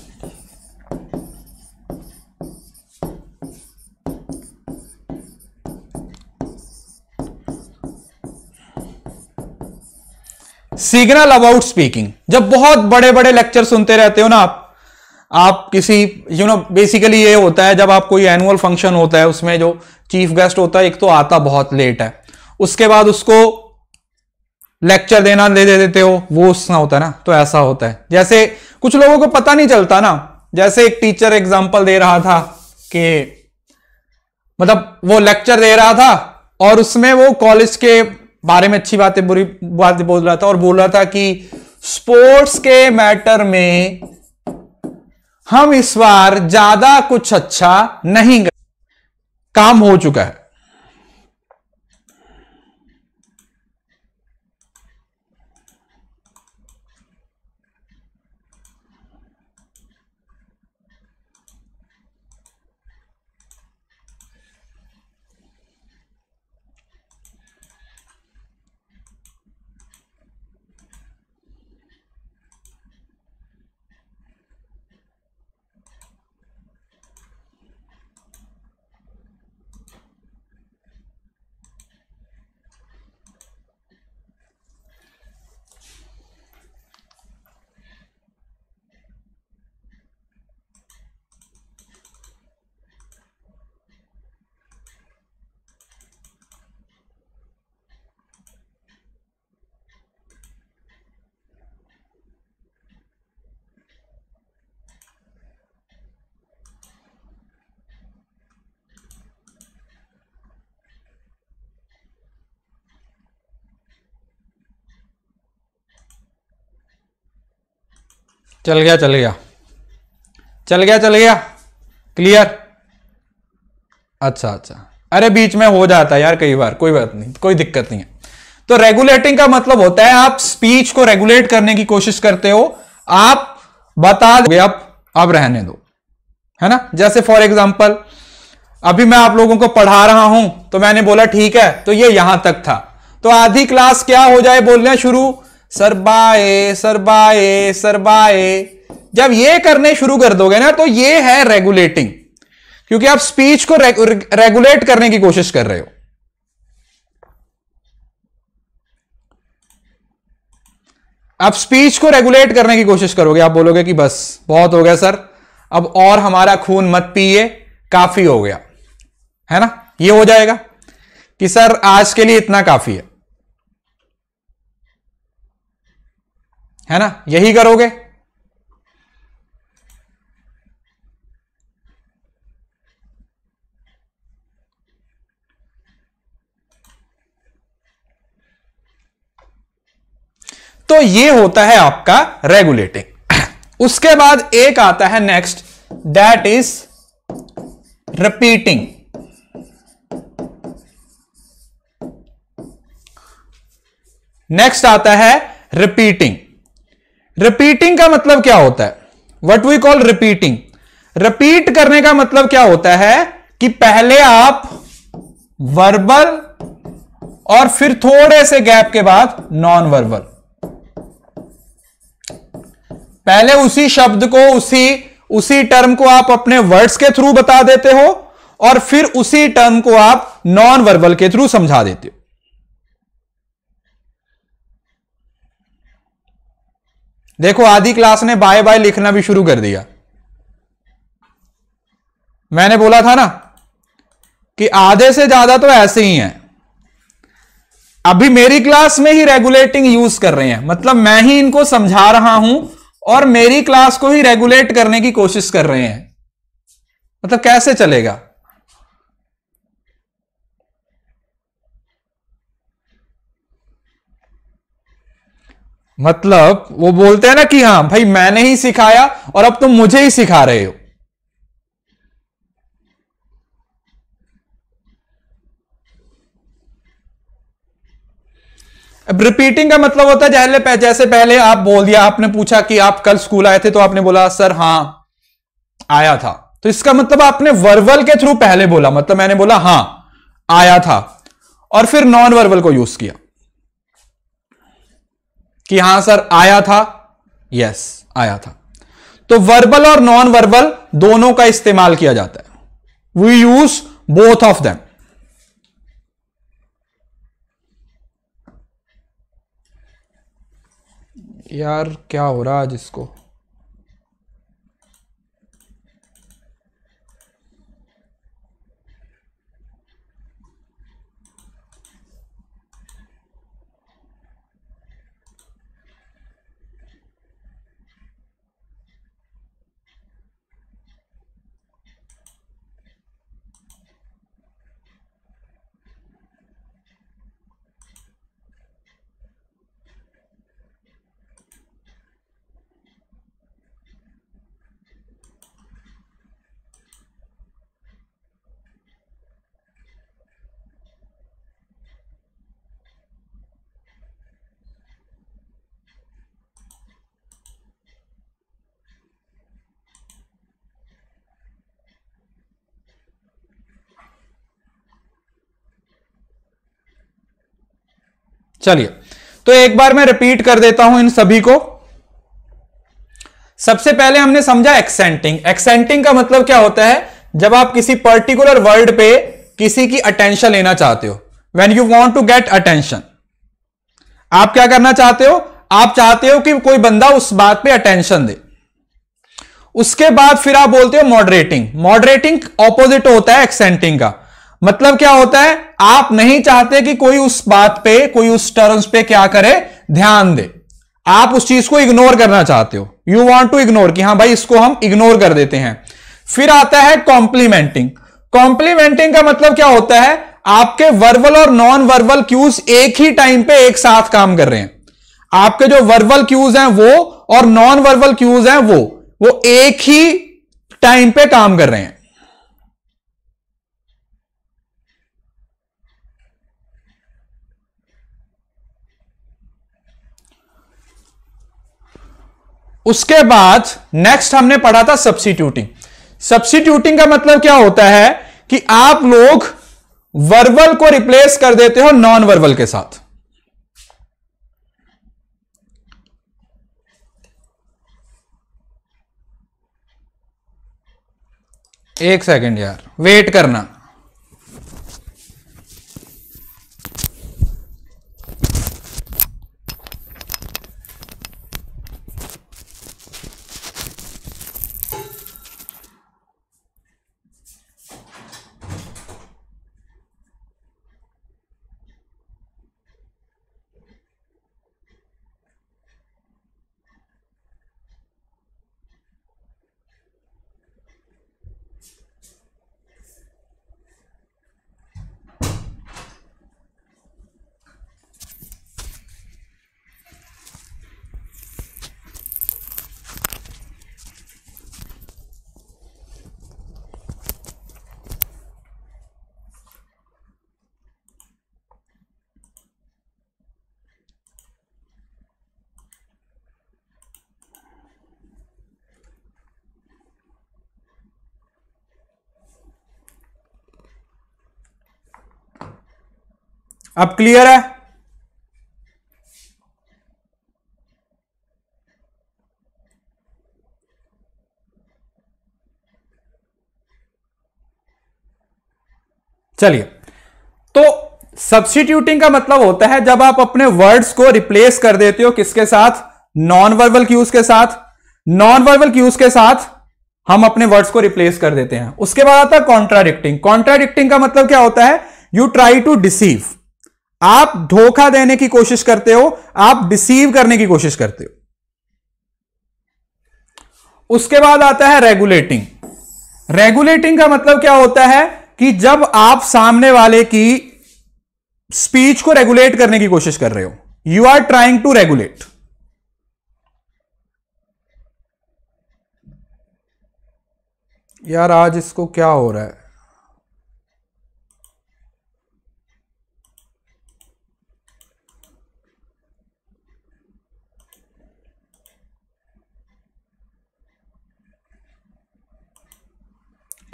signal about speaking जब बहुत बड़े बड़े लेक्चर सुनते रहते हो ना आप आप किसी यू नो बेसिकली ये होता है जब आप कोई एनुअल फंक्शन होता है उसमें जो चीफ गेस्ट होता है एक तो आता बहुत लेट है उसके बाद उसको लेक्चर देना दे देते हो वो उसका होता है ना तो ऐसा होता है जैसे कुछ लोगों को पता नहीं चलता ना जैसे एक टीचर एग्जाम्पल दे रहा था कि मतलब वो लेक्चर दे रहा था और उसमें वो कॉलेज के बारे में अच्छी बातें बुरी बातें बोल रहा था और बोल रहा था कि स्पोर्ट्स के मैटर में हम इस बार ज्यादा कुछ अच्छा नहीं काम हो चुका है चल गया चल गया चल गया चल गया क्लियर अच्छा अच्छा अरे बीच में हो जाता है यार कई बार कोई बात नहीं कोई दिक्कत नहीं है तो रेगुलेटिंग का मतलब होता है आप स्पीच को रेगुलेट करने की कोशिश करते हो आप बता दो आप अब रहने दो है ना जैसे फॉर एग्जाम्पल अभी मैं आप लोगों को पढ़ा रहा हूं तो मैंने बोला ठीक है तो ये यहां तक था तो आधी क्लास क्या हो जाए बोलना शुरू सरबाए सरबाए सरबाए जब ये करने शुरू कर दोगे ना तो ये है रेगुलेटिंग क्योंकि आप स्पीच को रेगुलेट करने की कोशिश कर रहे हो आप स्पीच को रेगुलेट करने की कोशिश करोगे आप बोलोगे कि बस बहुत हो गया सर अब और हमारा खून मत पिए काफी हो गया है ना ये हो जाएगा कि सर आज के लिए इतना काफी है है ना यही करोगे तो ये होता है आपका रेगुलेटिंग [CLEARS THROAT] उसके बाद एक आता है next that is repeating next आता है रिपीटिंग रिपीटिंग का मतलब क्या होता है what we call repeating repeat करने का मतलब क्या होता है कि पहले आप वर्बल और फिर थोड़े से गैप के बाद नॉन वर्बल पहले उसी शब्द को उसी उसी टर्म को आप अपने वर्ड्स के थ्रू बता देते हो और फिर उसी टर्म को आप नॉन वर्बल के थ्रू समझा देते हो देखो आधी क्लास ने बाय बाय लिखना भी शुरू कर दिया मैंने बोला था ना कि आधे से ज्यादा तो ऐसे ही हैं अभी मेरी क्लास में ही रेगुलेटिंग यूज कर रहे हैं मतलब मैं ही इनको समझा रहा हूं और मेरी क्लास को ही रेगुलेट करने की कोशिश कर रहे हैं मतलब कैसे चलेगा मतलब वो बोलते हैं ना कि हां भाई मैंने ही सिखाया और अब तुम मुझे ही सिखा रहे हो अब रिपीटिंग का मतलब होता है जहले जैसे पहले आप बोल दिया आपने पूछा कि आप कल स्कूल आए थे तो आपने बोला सर हां आया था तो इसका मतलब आपने वर्बल के थ्रू पहले बोला मतलब मैंने बोला हां आया था और फिर नॉन वर्बल को यूज किया कि हां सर आया था यस आया था तो वर्बल और नॉन वर्बल दोनों का इस्तेमाल किया जाता है we use both of them यार क्या हो रहा है आज इसको चलिए तो एक बार मैं रिपीट कर देता हूं इन सभी को सबसे पहले हमने समझा एक्सेंटिंग एक्सेंटिंग का मतलब क्या होता है जब आप किसी पर्टिकुलर वर्ड पे किसी की अटेंशन लेना चाहते हो when you want to get attention आप क्या करना चाहते हो आप चाहते हो कि कोई बंदा उस बात पे अटेंशन दे उसके बाद फिर आप बोलते हो मॉडरेटिंग मॉडरेटिंग ऑपोजिट होता है एक्सेंटिंग का मतलब क्या होता है आप नहीं चाहते कि कोई उस बात पे कोई उस टर्म्स पे क्या करे ध्यान दे आप उस चीज को इग्नोर करना चाहते हो यू वॉन्ट टू इग्नोर कि हाँ भाई इसको हम इग्नोर कर देते हैं फिर आता है कॉम्प्लीमेंटिंग कॉम्प्लीमेंटिंग का मतलब क्या होता है आपके वर्बल और नॉन वर्बल क्यूज एक ही टाइम पे एक साथ काम कर रहे हैं आपके जो वर्बल क्यूज हैं वो और नॉन वर्बल क्यूज हैं वो वो एक ही टाइम पे काम कर रहे हैं उसके बाद नेक्स्ट हमने पढ़ा था सब्सिट्यूटिंग सब्सिट्यूटिंग का मतलब क्या होता है कि आप लोग वर्बल को रिप्लेस कर देते हो नॉन वर्बल के साथ एक सेकंड यार वेट करना अब क्लियर है चलिए तो सब्सटीट्यूटिंग का मतलब होता है जब आप अपने वर्ड्स को रिप्लेस कर देते हो किसके साथ नॉन वर्बल क्यूज के साथ नॉन वर्बल क्यूज के साथ हम अपने वर्ड्स को रिप्लेस कर देते हैं उसके बाद आता है कॉन्ट्राडिक्टिंग कॉन्ट्राडिक्टिंग का मतलब क्या होता है यू ट्राई टू डिसीव आप धोखा देने की कोशिश करते हो आप डिसीव करने की कोशिश करते हो उसके बाद आता है रेगुलेटिंग रेगुलेटिंग का मतलब क्या होता है कि जब आप सामने वाले की स्पीच को रेगुलेट करने की कोशिश कर रहे हो you are trying to regulate यार आज इसको क्या हो रहा है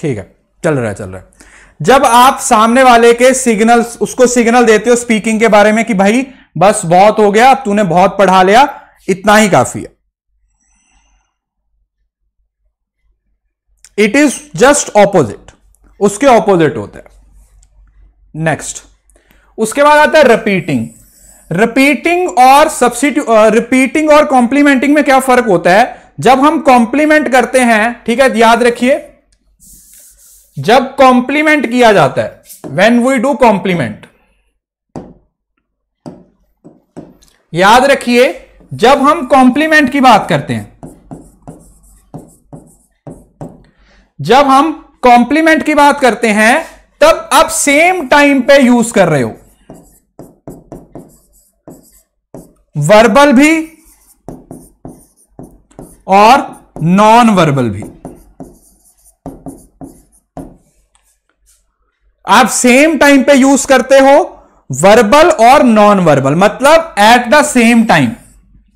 ठीक है चल रहा है चल रहा है जब आप सामने वाले के सिग्नल उसको सिग्नल देते हो स्पीकिंग के बारे में कि भाई बस बहुत हो गया अब तूने बहुत पढ़ा लिया इतना ही काफी है इट इज जस्ट ऑपोजिट उसके ऑपोजिट होता है नेक्स्ट उसके बाद आता है रिपीटिंग रिपीटिंग और सब्सिट्यू रिपीटिंग और कॉम्प्लीमेंटिंग में क्या फर्क होता है जब हम कॉम्प्लीमेंट करते हैं ठीक है याद रखिए जब कॉम्प्लीमेंट किया जाता है वेन वी डू कॉम्प्लीमेंट याद रखिए जब हम कॉम्प्लीमेंट की बात करते हैं जब हम कॉम्प्लीमेंट की बात करते हैं तब आप सेम टाइम पे यूज कर रहे हो वर्बल भी और नॉन वर्बल भी आप सेम टाइम पे यूज करते हो वर्बल और नॉन वर्बल मतलब एट द सेम टाइम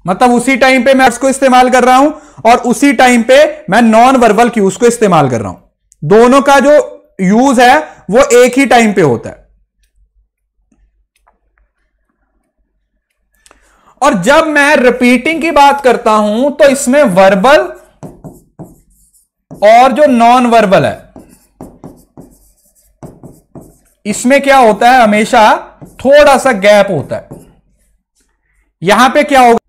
मतलब उसी टाइम पे मैं उसको इस्तेमाल कर रहा हूं और उसी टाइम पे मैं नॉन वर्बल की उसको इस्तेमाल कर रहा हूं दोनों का जो यूज है वो एक ही टाइम पे होता है और जब मैं रिपीटिंग की बात करता हूं तो इसमें वर्बल और जो नॉन वर्बल है इसमें क्या होता है हमेशा थोड़ा सा गैप होता है यहां पे क्या होगा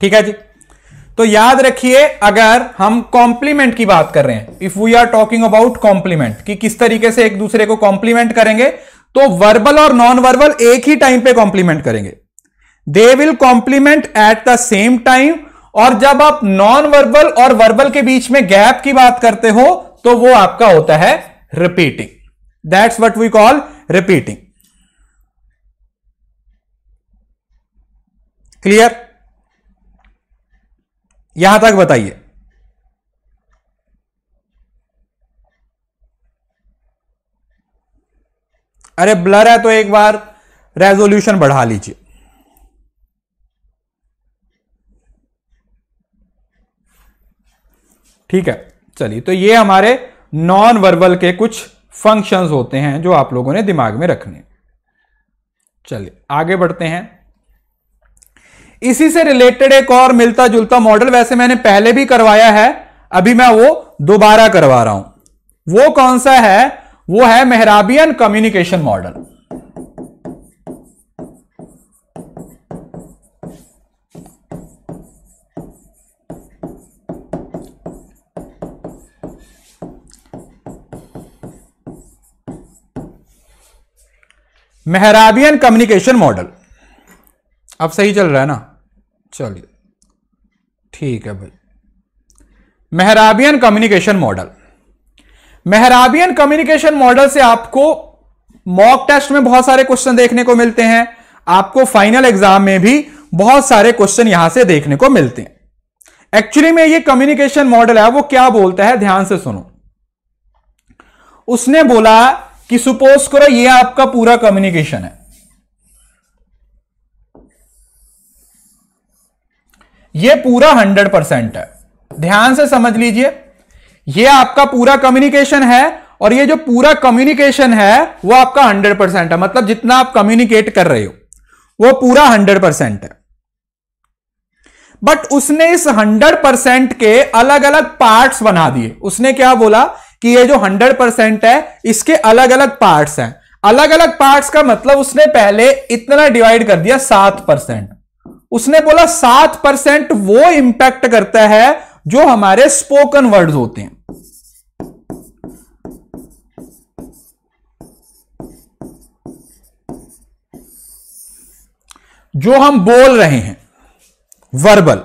ठीक है जी तो याद रखिए अगर हम कॉम्प्लीमेंट की बात कर रहे हैं if we are talking about compliment कि किस तरीके से एक दूसरे को कॉम्प्लीमेंट करेंगे तो वर्बल और नॉन वर्बल एक ही टाइम पे कॉम्प्लीमेंट करेंगे they will complement at the same time और जब आप नॉन वर्बल और वर्बल के बीच में गैप की बात करते हो तो वो आपका होता है repeating that's what we call repeating clear यहां तक बताइए अरे ब्लर है तो एक बार रेजोल्यूशन बढ़ा लीजिए ठीक है चलिए तो ये हमारे नॉन वर्बल के कुछ फंक्शंस होते हैं जो आप लोगों ने दिमाग में रखने चलिए आगे बढ़ते हैं इसी से रिलेटेड एक और मिलता जुलता मॉडल वैसे मैंने पहले भी करवाया है अभी मैं वो दोबारा करवा रहा हूं वो कौन सा है वो है Mehrabian communication model Mehrabian communication model अब सही चल रहा है ना चलिए ठीक है भाई Mehrabian communication model Mehrabian communication model से आपको मॉक टेस्ट में बहुत सारे क्वेश्चन देखने को मिलते हैं आपको फाइनल एग्जाम में भी बहुत सारे क्वेश्चन यहां से देखने को मिलते हैं एक्चुअली में ये कम्युनिकेशन मॉडल है वो क्या बोलता है ध्यान से सुनो उसने बोला कि सुपोज करो ये आपका पूरा कम्युनिकेशन है ये पूरा हंड्रेड परसेंट है ध्यान से समझ लीजिए ये आपका पूरा कम्युनिकेशन है और ये जो पूरा कम्युनिकेशन है वो आपका हंड्रेड परसेंट है मतलब जितना आप कम्युनिकेट कर रहे हो वो पूरा हंड्रेड परसेंट है बट उसने इस हंड्रेड परसेंट के अलग अलग पार्ट्स बना दिए उसने क्या बोला कि ये जो 100 परसेंट है इसके अलग अलग पार्ट्स हैं अलग अलग पार्ट्स का मतलब उसने पहले इतना डिवाइड कर दिया सात परसेंट उसने बोला सात परसेंट वो इंपैक्ट करता है जो हमारे स्पोकन वर्ड्स होते हैं जो हम बोल रहे हैं वर्बल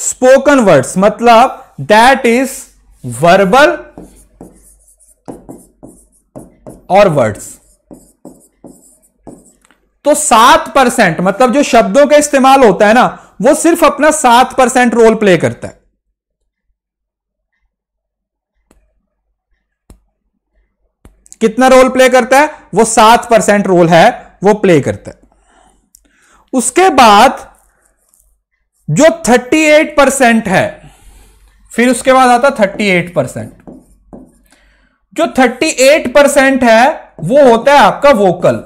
स्पोकन वर्ड्स मतलब दैट इज वर्बल और वर्ड्स तो सात परसेंट मतलब जो शब्दों का इस्तेमाल होता है ना वो सिर्फ अपना सात परसेंट रोल प्ले करता है कितना रोल प्ले करता है वो सात परसेंट रोल है वो प्ले करता है उसके बाद जो 38 परसेंट है फिर उसके बाद आता 38 परसेंट जो 38 परसेंट है वो होता है आपका वोकल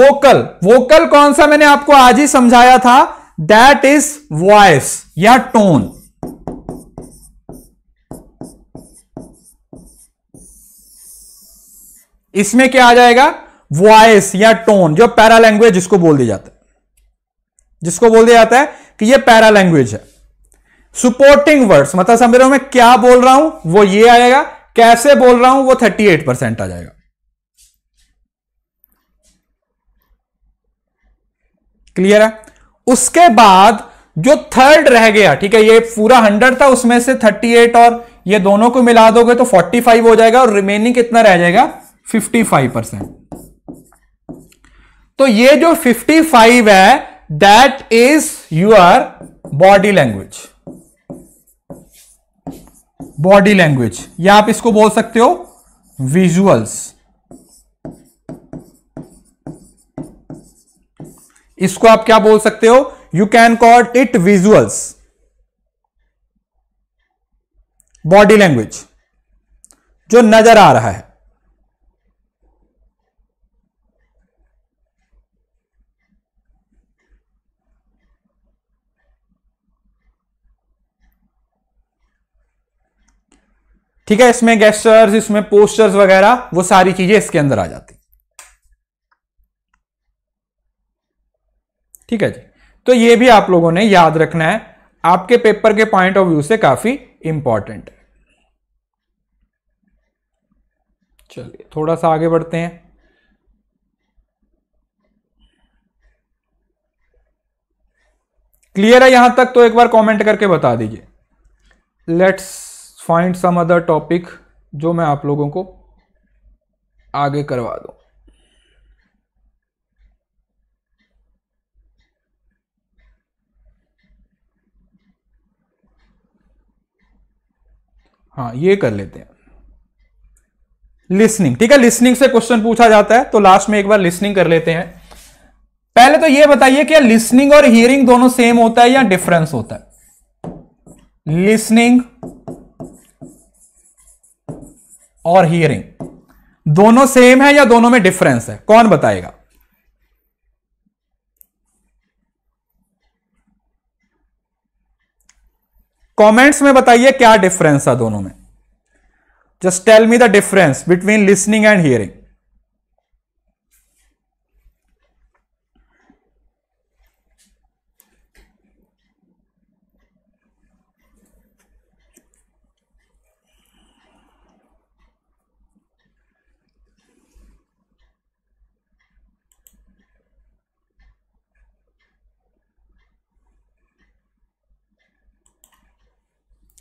वोकल वोकल कौन सा मैंने आपको आज ही समझाया था दैट इज वॉइस या टोन इसमें क्या आ जाएगा वॉइस या टोन जो पैरा लैंग्वेज जिसको बोल दिया जाता है जिसको बोल दिया जाता है कि ये पैरा लैंग्वेज है सुपोर्टिंग वर्ड्स मतलब समझ रहे हो मैं क्या बोल रहा हूं वो ये आएगा कैसे बोल रहा हूं वो 38 परसेंट आ जाएगा क्लियर है उसके बाद जो थर्ड रह गया ठीक है ये पूरा हंड्रेड था उसमें से थर्टी एट और ये दोनों को मिला दोगे तो फोर्टी फाइव हो जाएगा और रिमेनिंग कितना रह जाएगा फिफ्टी फाइव परसेंट तो ये जो फिफ्टी फाइव है that is your body language body language या आप इसको बोल सकते हो विजुअल्स इसको आप क्या बोल सकते हो you can call it visuals body language जो नजर आ रहा है ठीक है इसमें गेस्टर्स इसमें पोस्टर्स वगैरह वो सारी चीजें इसके अंदर आ जाती ठीक है जी तो ये भी आप लोगों ने याद रखना है आपके पेपर के पॉइंट ऑफ व्यू से काफी इंपॉर्टेंट है चलिए थोड़ा सा आगे बढ़ते हैं क्लियर है यहां तक तो एक बार कमेंट करके बता दीजिए let's find some other topic जो मैं आप लोगों को आगे करवा दूं हाँ ये कर लेते हैं लिसनिंग ठीक है लिसनिंग से क्वेश्चन पूछा जाता है तो लास्ट में एक बार लिसनिंग कर लेते हैं पहले तो ये बताइए कि लिसनिंग और हियरिंग दोनों सेम होता है या डिफरेंस होता है लिसनिंग और हियरिंग दोनों सेम है या दोनों में डिफरेंस है कौन बताएगा कमेंट्स में बताइए क्या डिफरेंस है दोनों में just tell me the difference between listening and hearing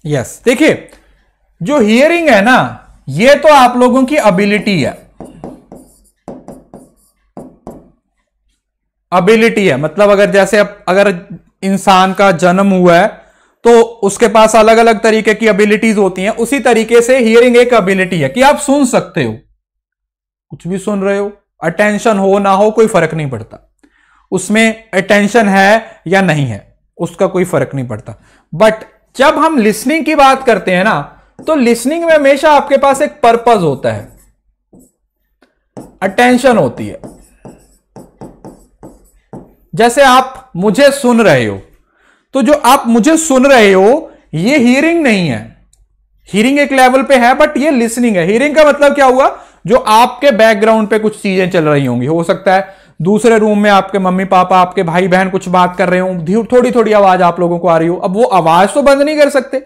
yes देखिए जो हियरिंग है ना ये तो आप लोगों की अबिलिटी है अबिलिटी है मतलब अगर जैसे अगर इंसान का जन्म हुआ है तो उसके पास अलग अलग तरीके की अबिलिटीज होती हैं उसी तरीके से हियरिंग एक अबिलिटी है कि आप सुन सकते हो कुछ भी सुन रहे हो अटेंशन हो ना हो कोई फर्क नहीं पड़ता उसमें अटेंशन है या नहीं है उसका कोई फर्क नहीं पड़ता बट जब हम लिसनिंग की बात करते हैं ना तो लिसनिंग में हमेशा आपके पास एक पर्पज होता है अटेंशन होती है जैसे आप मुझे सुन रहे हो तो जो आप मुझे सुन रहे हो ये हियरिंग नहीं है हियरिंग एक लेवल पे है बट ये लिसनिंग है हियरिंग का मतलब क्या हुआ जो आपके बैकग्राउंड पे कुछ चीजें चल रही होंगी हो सकता है दूसरे रूम में आपके मम्मी पापा आपके भाई बहन कुछ बात कर रहे हो थोड़ी थोड़ी आवाज आप लोगों को आ रही हो अब वो आवाज तो बंद नहीं कर सकते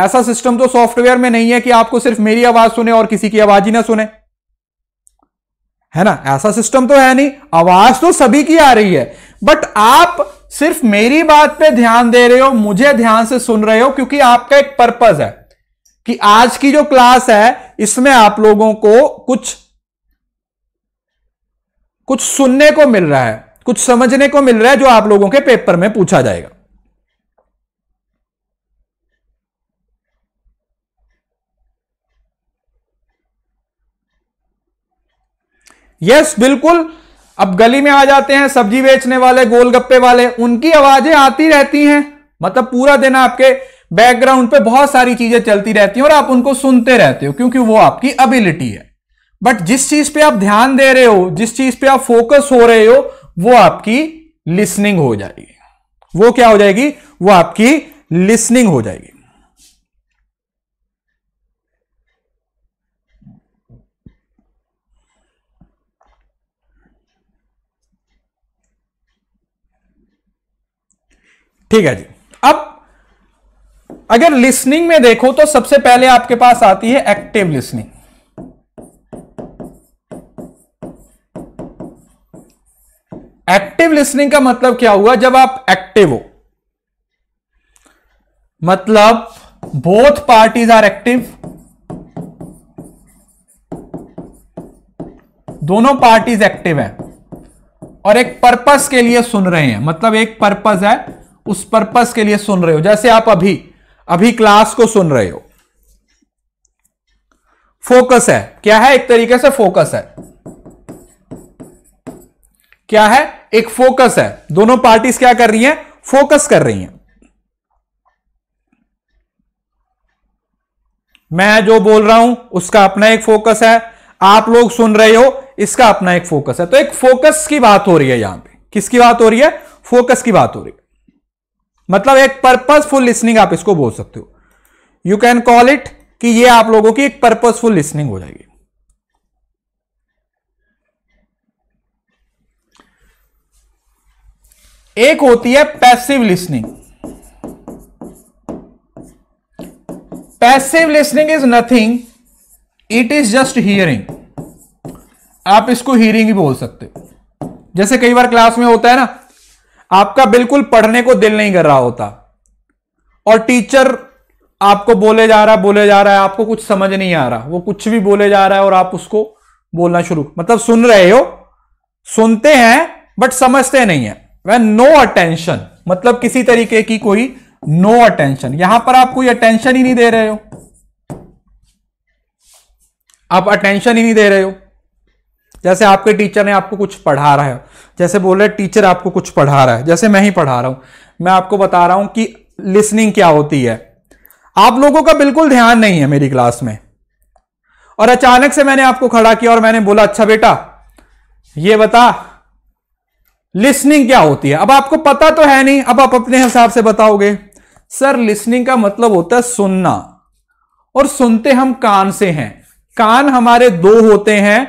ऐसा सिस्टम तो सॉफ्टवेयर में नहीं है कि आपको सिर्फ मेरी आवाज सुने और किसी की आवाज ही ना सुने है ना ऐसा सिस्टम तो है नहीं आवाज तो सभी की आ रही है बट आप सिर्फ मेरी बात पे ध्यान दे रहे हो मुझे ध्यान से सुन रहे हो क्योंकि आपका एक पर्पज है कि आज की जो क्लास है इसमें आप लोगों को कुछ कुछ सुनने को मिल रहा है कुछ समझने को मिल रहा है जो आप लोगों के पेपर में पूछा जाएगा यस बिल्कुल अब गली में आ जाते हैं सब्जी बेचने वाले गोलगप्पे वाले उनकी आवाजें आती रहती हैं मतलब पूरा दिन आपके बैकग्राउंड पे बहुत सारी चीजें चलती रहती हैं और आप उनको सुनते रहते हो क्योंकि वो आपकी एबिलिटी है बट जिस चीज पे आप ध्यान दे रहे हो जिस चीज पे आप फोकस हो रहे हो वो आपकी लिसनिंग हो जाएगी वो क्या हो जाएगी वो आपकी लिसनिंग हो जाएगी ठीक है जी अब अगर लिसनिंग में देखो तो सबसे पहले आपके पास आती है एक्टिव लिसनिंग एक्टिव लिसनिंग का मतलब क्या हुआ जब आप एक्टिव हो मतलब बोथ पार्टीज आर एक्टिव दोनों पार्टीज एक्टिव है और एक पर्पस के लिए सुन रहे हैं मतलब एक पर्पस है उस पर्पस के लिए सुन रहे हो जैसे आप अभी अभी क्लास को सुन रहे हो फोकस है क्या है एक तरीके से फोकस है क्या है एक फोकस है दोनों पार्टीज क्या कर रही हैं फोकस कर रही हैं मैं जो बोल रहा हूं उसका अपना एक फोकस है आप लोग सुन रहे हो इसका अपना एक फोकस है तो एक फोकस की बात हो रही है यहां पे किसकी बात हो रही है फोकस की बात हो रही है मतलब एक पर्पसफुल लिसनिंग आप इसको बोल सकते हो यू कैन कॉल इट कि ये आप लोगों की एक पर्पसफुल लिसनिंग हो जाएगी एक होती है passive listening passive listening is nothing it is just hearing आप इसको हियरिंग ही बोल सकते हो जैसे कई बार क्लास में होता है ना आपका बिल्कुल पढ़ने को दिल नहीं कर रहा होता और टीचर आपको बोले जा रहा बोले जा रहा है आपको कुछ समझ नहीं आ रहा वो कुछ भी बोले जा रहा है और आप उसको बोलना शुरू मतलब सुन रहे हो सुनते हैं बट समझते नहीं है वह नो अटेंशन मतलब किसी तरीके की कोई नो अटेंशन यहां पर आप कोई अटेंशन ही नहीं दे रहे हो आप अटेंशन ही नहीं दे रहे हो जैसे आपके टीचर ने आपको कुछ पढ़ा रहा है जैसे बोल रहे टीचर आपको कुछ पढ़ा रहा है जैसे मैं ही पढ़ा रहा हूं मैं आपको बता रहा हूं कि लिसनिंग क्या होती है आप लोगों का बिल्कुल ध्यान नहीं है मेरी क्लास में और अचानक से मैंने आपको खड़ा किया और मैंने बोला अच्छा बेटा ये बता लिसनिंग क्या होती है अब आपको पता तो है नहीं अब आप अपने हिसाब से बताओगे सर लिसनिंग का मतलब होता है सुनना और सुनते हम कान से हैं कान हमारे दो होते हैं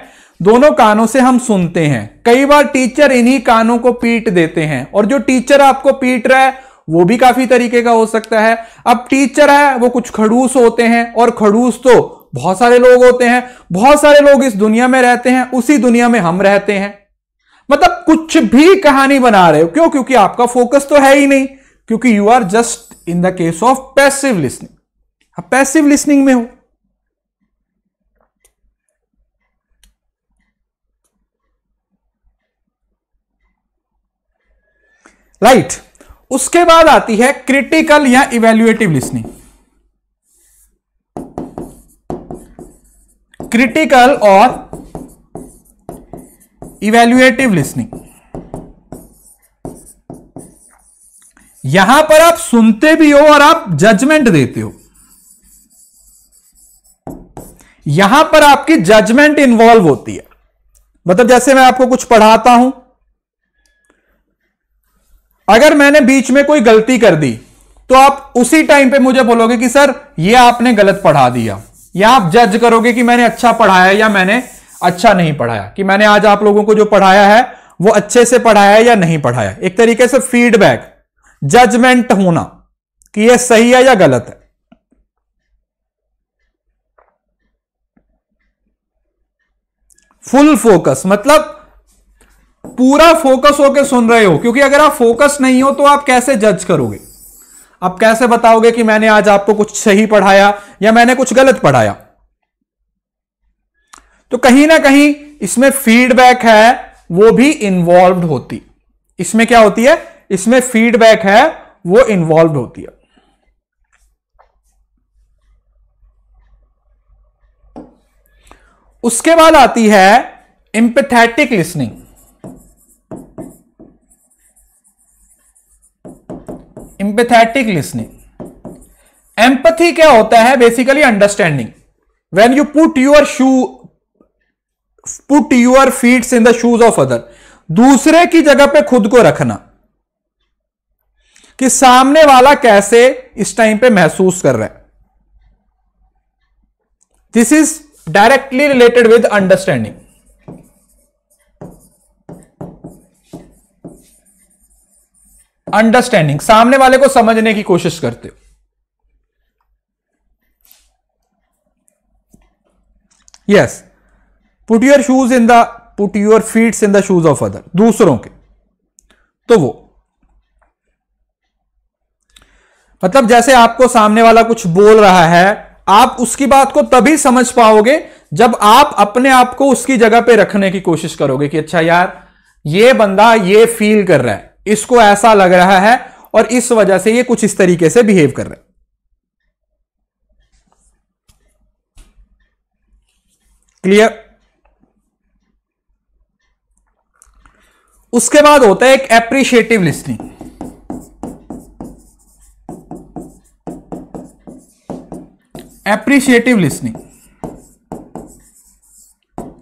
दोनों कानों से हम सुनते हैं कई बार टीचर इन्हीं कानों को पीट देते हैं और जो टीचर आपको पीट रहा है वो भी काफी तरीके का हो सकता है अब टीचर है वो कुछ खड़ूस होते हैं और खड़ूस तो बहुत सारे लोग होते हैं बहुत सारे लोग इस दुनिया में रहते हैं उसी दुनिया में हम रहते हैं मतलब कुछ भी कहानी बना रहे हो क्यों क्योंकि आपका फोकस तो है ही नहीं क्योंकि you are just in the case of passive listening आप पैसिव लिसनिंग में हो राइट right. उसके बाद आती है क्रिटिकल या इवेल्युएटिव लिसनिंग क्रिटिकल और इवेल्युएटिव लिसनिंग यहां पर आप सुनते भी हो और आप जजमेंट देते हो यहां पर आपकी जजमेंट इन्वॉल्व होती है मतलब जैसे मैं आपको कुछ पढ़ाता हूं अगर मैंने बीच में कोई गलती कर दी तो आप उसी टाइम पे मुझे बोलोगे कि सर ये आपने गलत पढ़ा दिया या आप जज करोगे कि मैंने अच्छा पढ़ाया या मैंने अच्छा नहीं पढ़ाया कि मैंने आज आप लोगों को जो पढ़ाया है वो अच्छे से पढ़ाया या नहीं पढ़ाया एक तरीके से फीडबैक जजमेंट होना कि यह सही है या गलत है फुल फोकस मतलब पूरा फोकस होकर सुन रहे हो क्योंकि अगर आप फोकस नहीं हो तो आप कैसे जज करोगे आप कैसे बताओगे कि मैंने आज आपको कुछ सही पढ़ाया या मैंने कुछ गलत पढ़ाया तो कहीं ना कहीं इसमें फीडबैक है वो भी इन्वॉल्व होती इसमें क्या होती है इसमें फीडबैक है वो इन्वॉल्व होती है उसके बाद आती है empathetic listening empathetic listening empathy क्या होता है basically understanding when you put your shoe put your feets in the shoes of other दूसरे की जगह पे खुद को रखना कि सामने वाला कैसे इस टाइम पे महसूस कर रहा है this is directly related with understanding understanding सामने वाले को समझने की कोशिश करते हो yes yes. Put your shoes in the put your feets in the shoes of other दूसरों के तो वो मतलब जैसे आपको सामने वाला कुछ बोल रहा है आप उसकी बात को तभी समझ पाओगे जब आप अपने आप को उसकी जगह पे रखने की कोशिश करोगे कि अच्छा यार ये बंदा ये फील कर रहा है इसको ऐसा लग रहा है और इस वजह से ये कुछ इस तरीके से बिहेव कर रहा है क्लियर उसके बाद होता है एक एप्रिशिएटिव लिस्निंग एप्रिशिएटिव लिस्निंग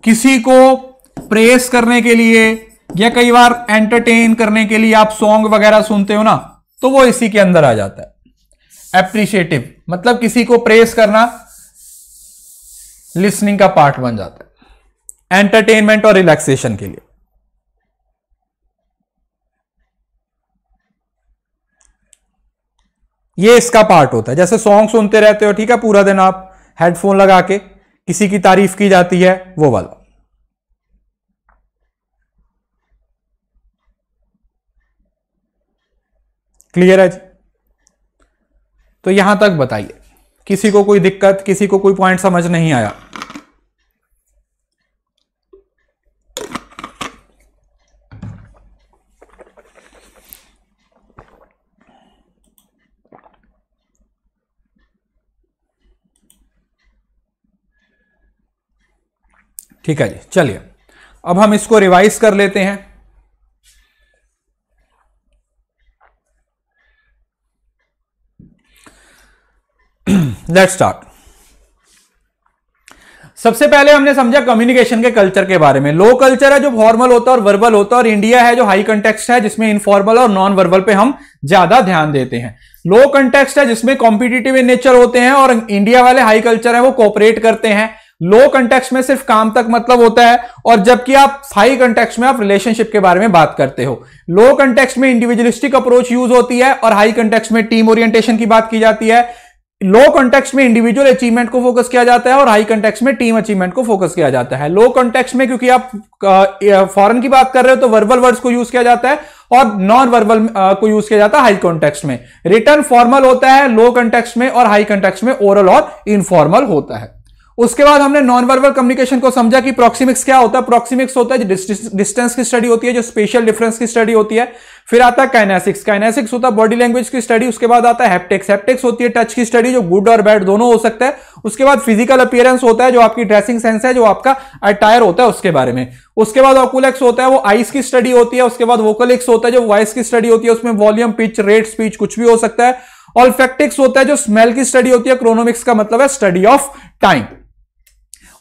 किसी को प्रेस करने के लिए या कई बार एंटरटेन करने के लिए आप सॉन्ग वगैरह सुनते हो ना तो वो इसी के अंदर आ जाता है एप्रिशिएटिव मतलब किसी को प्रेस करना लिसनिंग का पार्ट बन जाता है एंटरटेनमेंट और रिलैक्सेशन के लिए ये इसका पार्ट होता है जैसे सॉन्ग सुनते रहते हो ठीक है पूरा दिन आप हेडफोन लगा के किसी की तारीफ की जाती है वो वाला क्लियर है जी तो यहां तक बताइए किसी को कोई दिक्कत किसी को कोई पॉइंट समझ नहीं आया ठीक है जी चलिए अब हम इसको रिवाइज कर लेते हैं लेट्स स्टार्ट सबसे पहले हमने समझा कम्युनिकेशन के कल्चर के बारे में लो कल्चर है जो फॉर्मल होता है और वर्बल होता है और इंडिया है जो हाई कंटेक्स्ट है जिसमें इनफॉर्मल और नॉन वर्बल पे हम ज्यादा ध्यान देते हैं लो कंटेक्स्ट है जिसमें कॉम्पिटिटिव इन नेचर होते हैं और इंडिया वाले हाई कल्चर है वो कॉपरेट करते हैं लो कंटेक्स में सिर्फ काम तक मतलब होता है और जबकि आप हाई कंटेक्स में आप रिलेशनशिप के बारे में बात करते हो लो कंटेक्स में इंडिविजुअलिस्टिक अप्रोच यूज होती है और हाई कंटेक्स में टीम ओरिएंटेशन की बात की जाती है लो कॉन्टेक्स्ट में इंडिविजुअल अचीवमेंट को फोकस किया जाता है और हाई कॉन्टेक्स्ट में टीम अचीवमेंट को फोकस किया जाता है लो कॉन्टेक्स्ट में क्योंकि आप फॉरेन की बात कर रहे हो तो वर्बल वर्ड्स को यूज किया जाता है और नॉन वर्बल को यूज किया जाता है हाई कॉन्टेक्स्ट में रिटर्न फॉर्मल होता है लो कॉन्टेक्स में और हाई कॉन्टेक्स में ओरल और इनफॉर्मल होता है उसके बाद हमने नॉन वर्बल कम्युनिकेशन को समझा कि प्रॉक्सिमिक्स क्या होता है प्रॉक्सिमिक्स होता है डिस्टेंस की स्टडी होती है जो स्पेशल डिफरेंस की स्टडी होती है फिर आता है काइनेसिक्स काइनेसिक्स होता है बॉडी लैंग्वेज की स्टडी उसके बाद आता है हैप्टिक्स हैप्टिक्स होती है टच की स्टडी जो गुड और बैड दोनों हो सकता है उसके बाद फिजिकल अपियरेंस होता है जो आपकी ड्रेसिंग सेंस है जो आपका अटायर होता है उसके बारे में उसके बाद ऑकुलेक्स होता है वो आइस की स्टडी होती है उसके बाद वोकलिक्स होता है जो वॉइस की स्टडी होती है उसमें वॉल्यूम पिच रेट स्पीच कुछ भी हो सकता है ऑल्फेक्टिक्स होता है जो स्मेल की स्टडी होती है क्रोनोमिक्स का मतलब है स्टडी ऑफ टाइम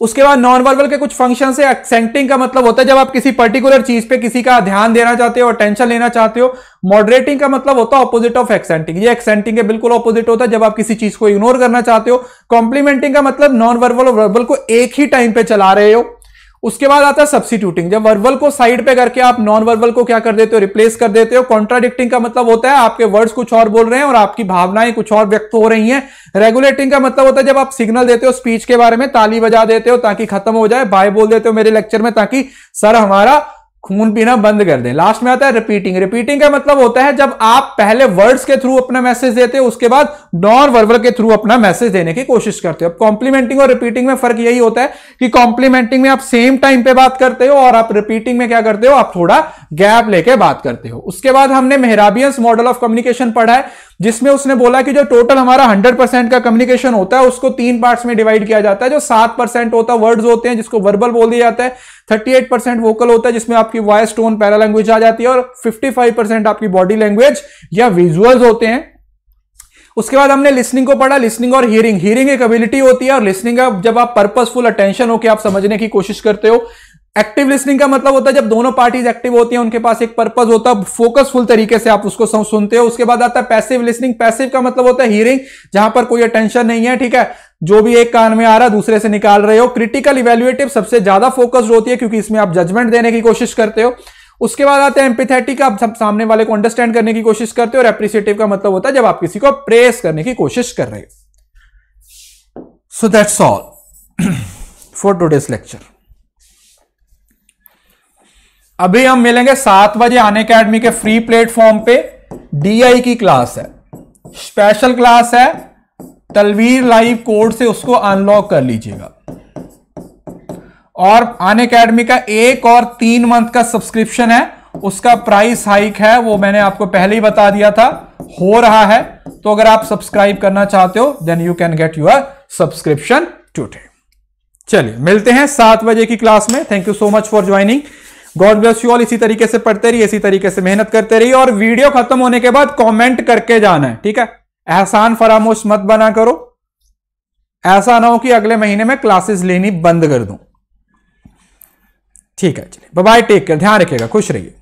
उसके बाद नॉन वर्बल के कुछ फंक्शन है एक्सेंटिंग का मतलब होता है जब आप किसी पर्टिकुलर चीज पे किसी का ध्यान देना चाहते हो और टेंशन लेना चाहते हो मॉडरेटिंग का मतलब होता है ऑपोजिट ऑफ एक्सेंटिंग ये एक्सेंटिंग के बिल्कुल ऑपोजिट होता है जब आप किसी चीज को इग्नोर करना चाहते हो कॉम्प्लीमेंटिंग का मतलब नॉन वर्बल और वर्बल को एक ही टाइम पे चला रहे हो उसके बाद आता है सब्सिट्यूटिंग जब वर्बल को साइड पे करके आप नॉन वर्बल को क्या कर देते हो रिप्लेस कर देते हो कॉन्ट्राडिक्टिंग का मतलब होता है आपके वर्ड्स कुछ और बोल रहे हैं और आपकी भावनाएं कुछ और व्यक्त हो रही हैं रेगुलेटिंग का मतलब होता है जब आप सिग्नल देते हो स्पीच के बारे में ताली बजा देते हो ताकि खत्म हो जाए बाय बोल देते हो मेरे लेक्चर में ताकि सर हमारा खून पीना बंद कर दें लास्ट में आता है रिपीटिंग रिपीटिंग का मतलब होता है जब आप पहले वर्ड्स के थ्रू अपना मैसेज देते हो उसके बाद नॉन वर्बल के थ्रू अपना मैसेज देने की कोशिश करते हो अब कॉम्प्लीमेंटिंग और रिपीटिंग में फर्क यही होता है कि कॉम्प्लीमेंटिंग में आप सेम टाइम पे बात करते हो और आप रिपीटिंग में क्या करते हो आप थोड़ा गैप लेके बात करते हो उसके बाद हमने मेहराबियंस मॉडल ऑफ कम्युनिकेशन पढ़ा है जिसमें उसने बोला कि जो टोटल हमारा 100 परसेंट का कम्युनिकेशन होता है उसको तीन पार्ट्स में डिवाइड किया जाता है जो सात परसेंट होता है वर्ड्स होते हैं जिसको वर्बल बोल दिया जाता है 38 परसेंट वोकल होता है जिसमें आपकी वॉइस टोन पैरा लैंग्वेज आ जाती है और 55 परसेंट आपकी बॉडी लैंग्वेज या विजुअल्स होते हैं उसके बाद हमने लिसनिंग को पढ़ा लिसनिंग और हियरिंग हियरिंग एक एबिलिटी होती है और लिसनिंग जब आप पर्पसफुल अटेंशन होकर आप समझने की कोशिश करते हो एक्टिव लिसनिंग का मतलब होता है जब दोनों पार्टीज एक्टिव होती हैं उनके पास एक पर्पज होता है फोकसफुल तरीके से आप उसको सुनते हो उसके बाद आता है पैसिव लिसनिंग पैसिव का मतलब होता है हियरिंग जहां पर कोई अटेंशन नहीं है ठीक है जो भी एक कान में आ रहा दूसरे से निकाल रहे हो क्रिटिकल इवेल्युएटिव सबसे ज्यादा फोकस्ड होती है क्योंकि इसमें आप जजमेंट देने की कोशिश करते हो उसके बाद आते हैं एम्पिथेटिक आप सब सामने वाले को अंडरस्टैंड करने की कोशिश करते हो और एप्रिसिएटिव का मतलब होता है जब आप किसी को प्रेस करने की कोशिश कर रहे हो so that's all for today's lecture अभी हम मिलेंगे सात बजे आने अकेडमी के फ्री प्लेटफॉर्म पे डीआई की क्लास है स्पेशल क्लास है तलवीर लाइव कोड से उसको अनलॉक कर लीजिएगा और आने अकेडमी का एक और तीन मंथ का सब्सक्रिप्शन है उसका प्राइस हाइक है वो मैंने आपको पहले ही बता दिया था हो रहा है तो अगर आप सब्सक्राइब करना चाहते हो then you can get your subscription टूटे चलिए मिलते हैं सात बजे की क्लास में thank you so much for joining God bless you all इसी तरीके से पढ़ते रहिए इसी तरीके से मेहनत करते रहिए और वीडियो खत्म होने के बाद कमेंट करके जाना है ठीक है एहसान फरामोश मत बना करो ऐसा ना हो कि अगले महीने में क्लासेस लेनी बंद कर दूं ठीक है चलिए बाय टेक केयर ध्यान रखिएगा खुश रहिए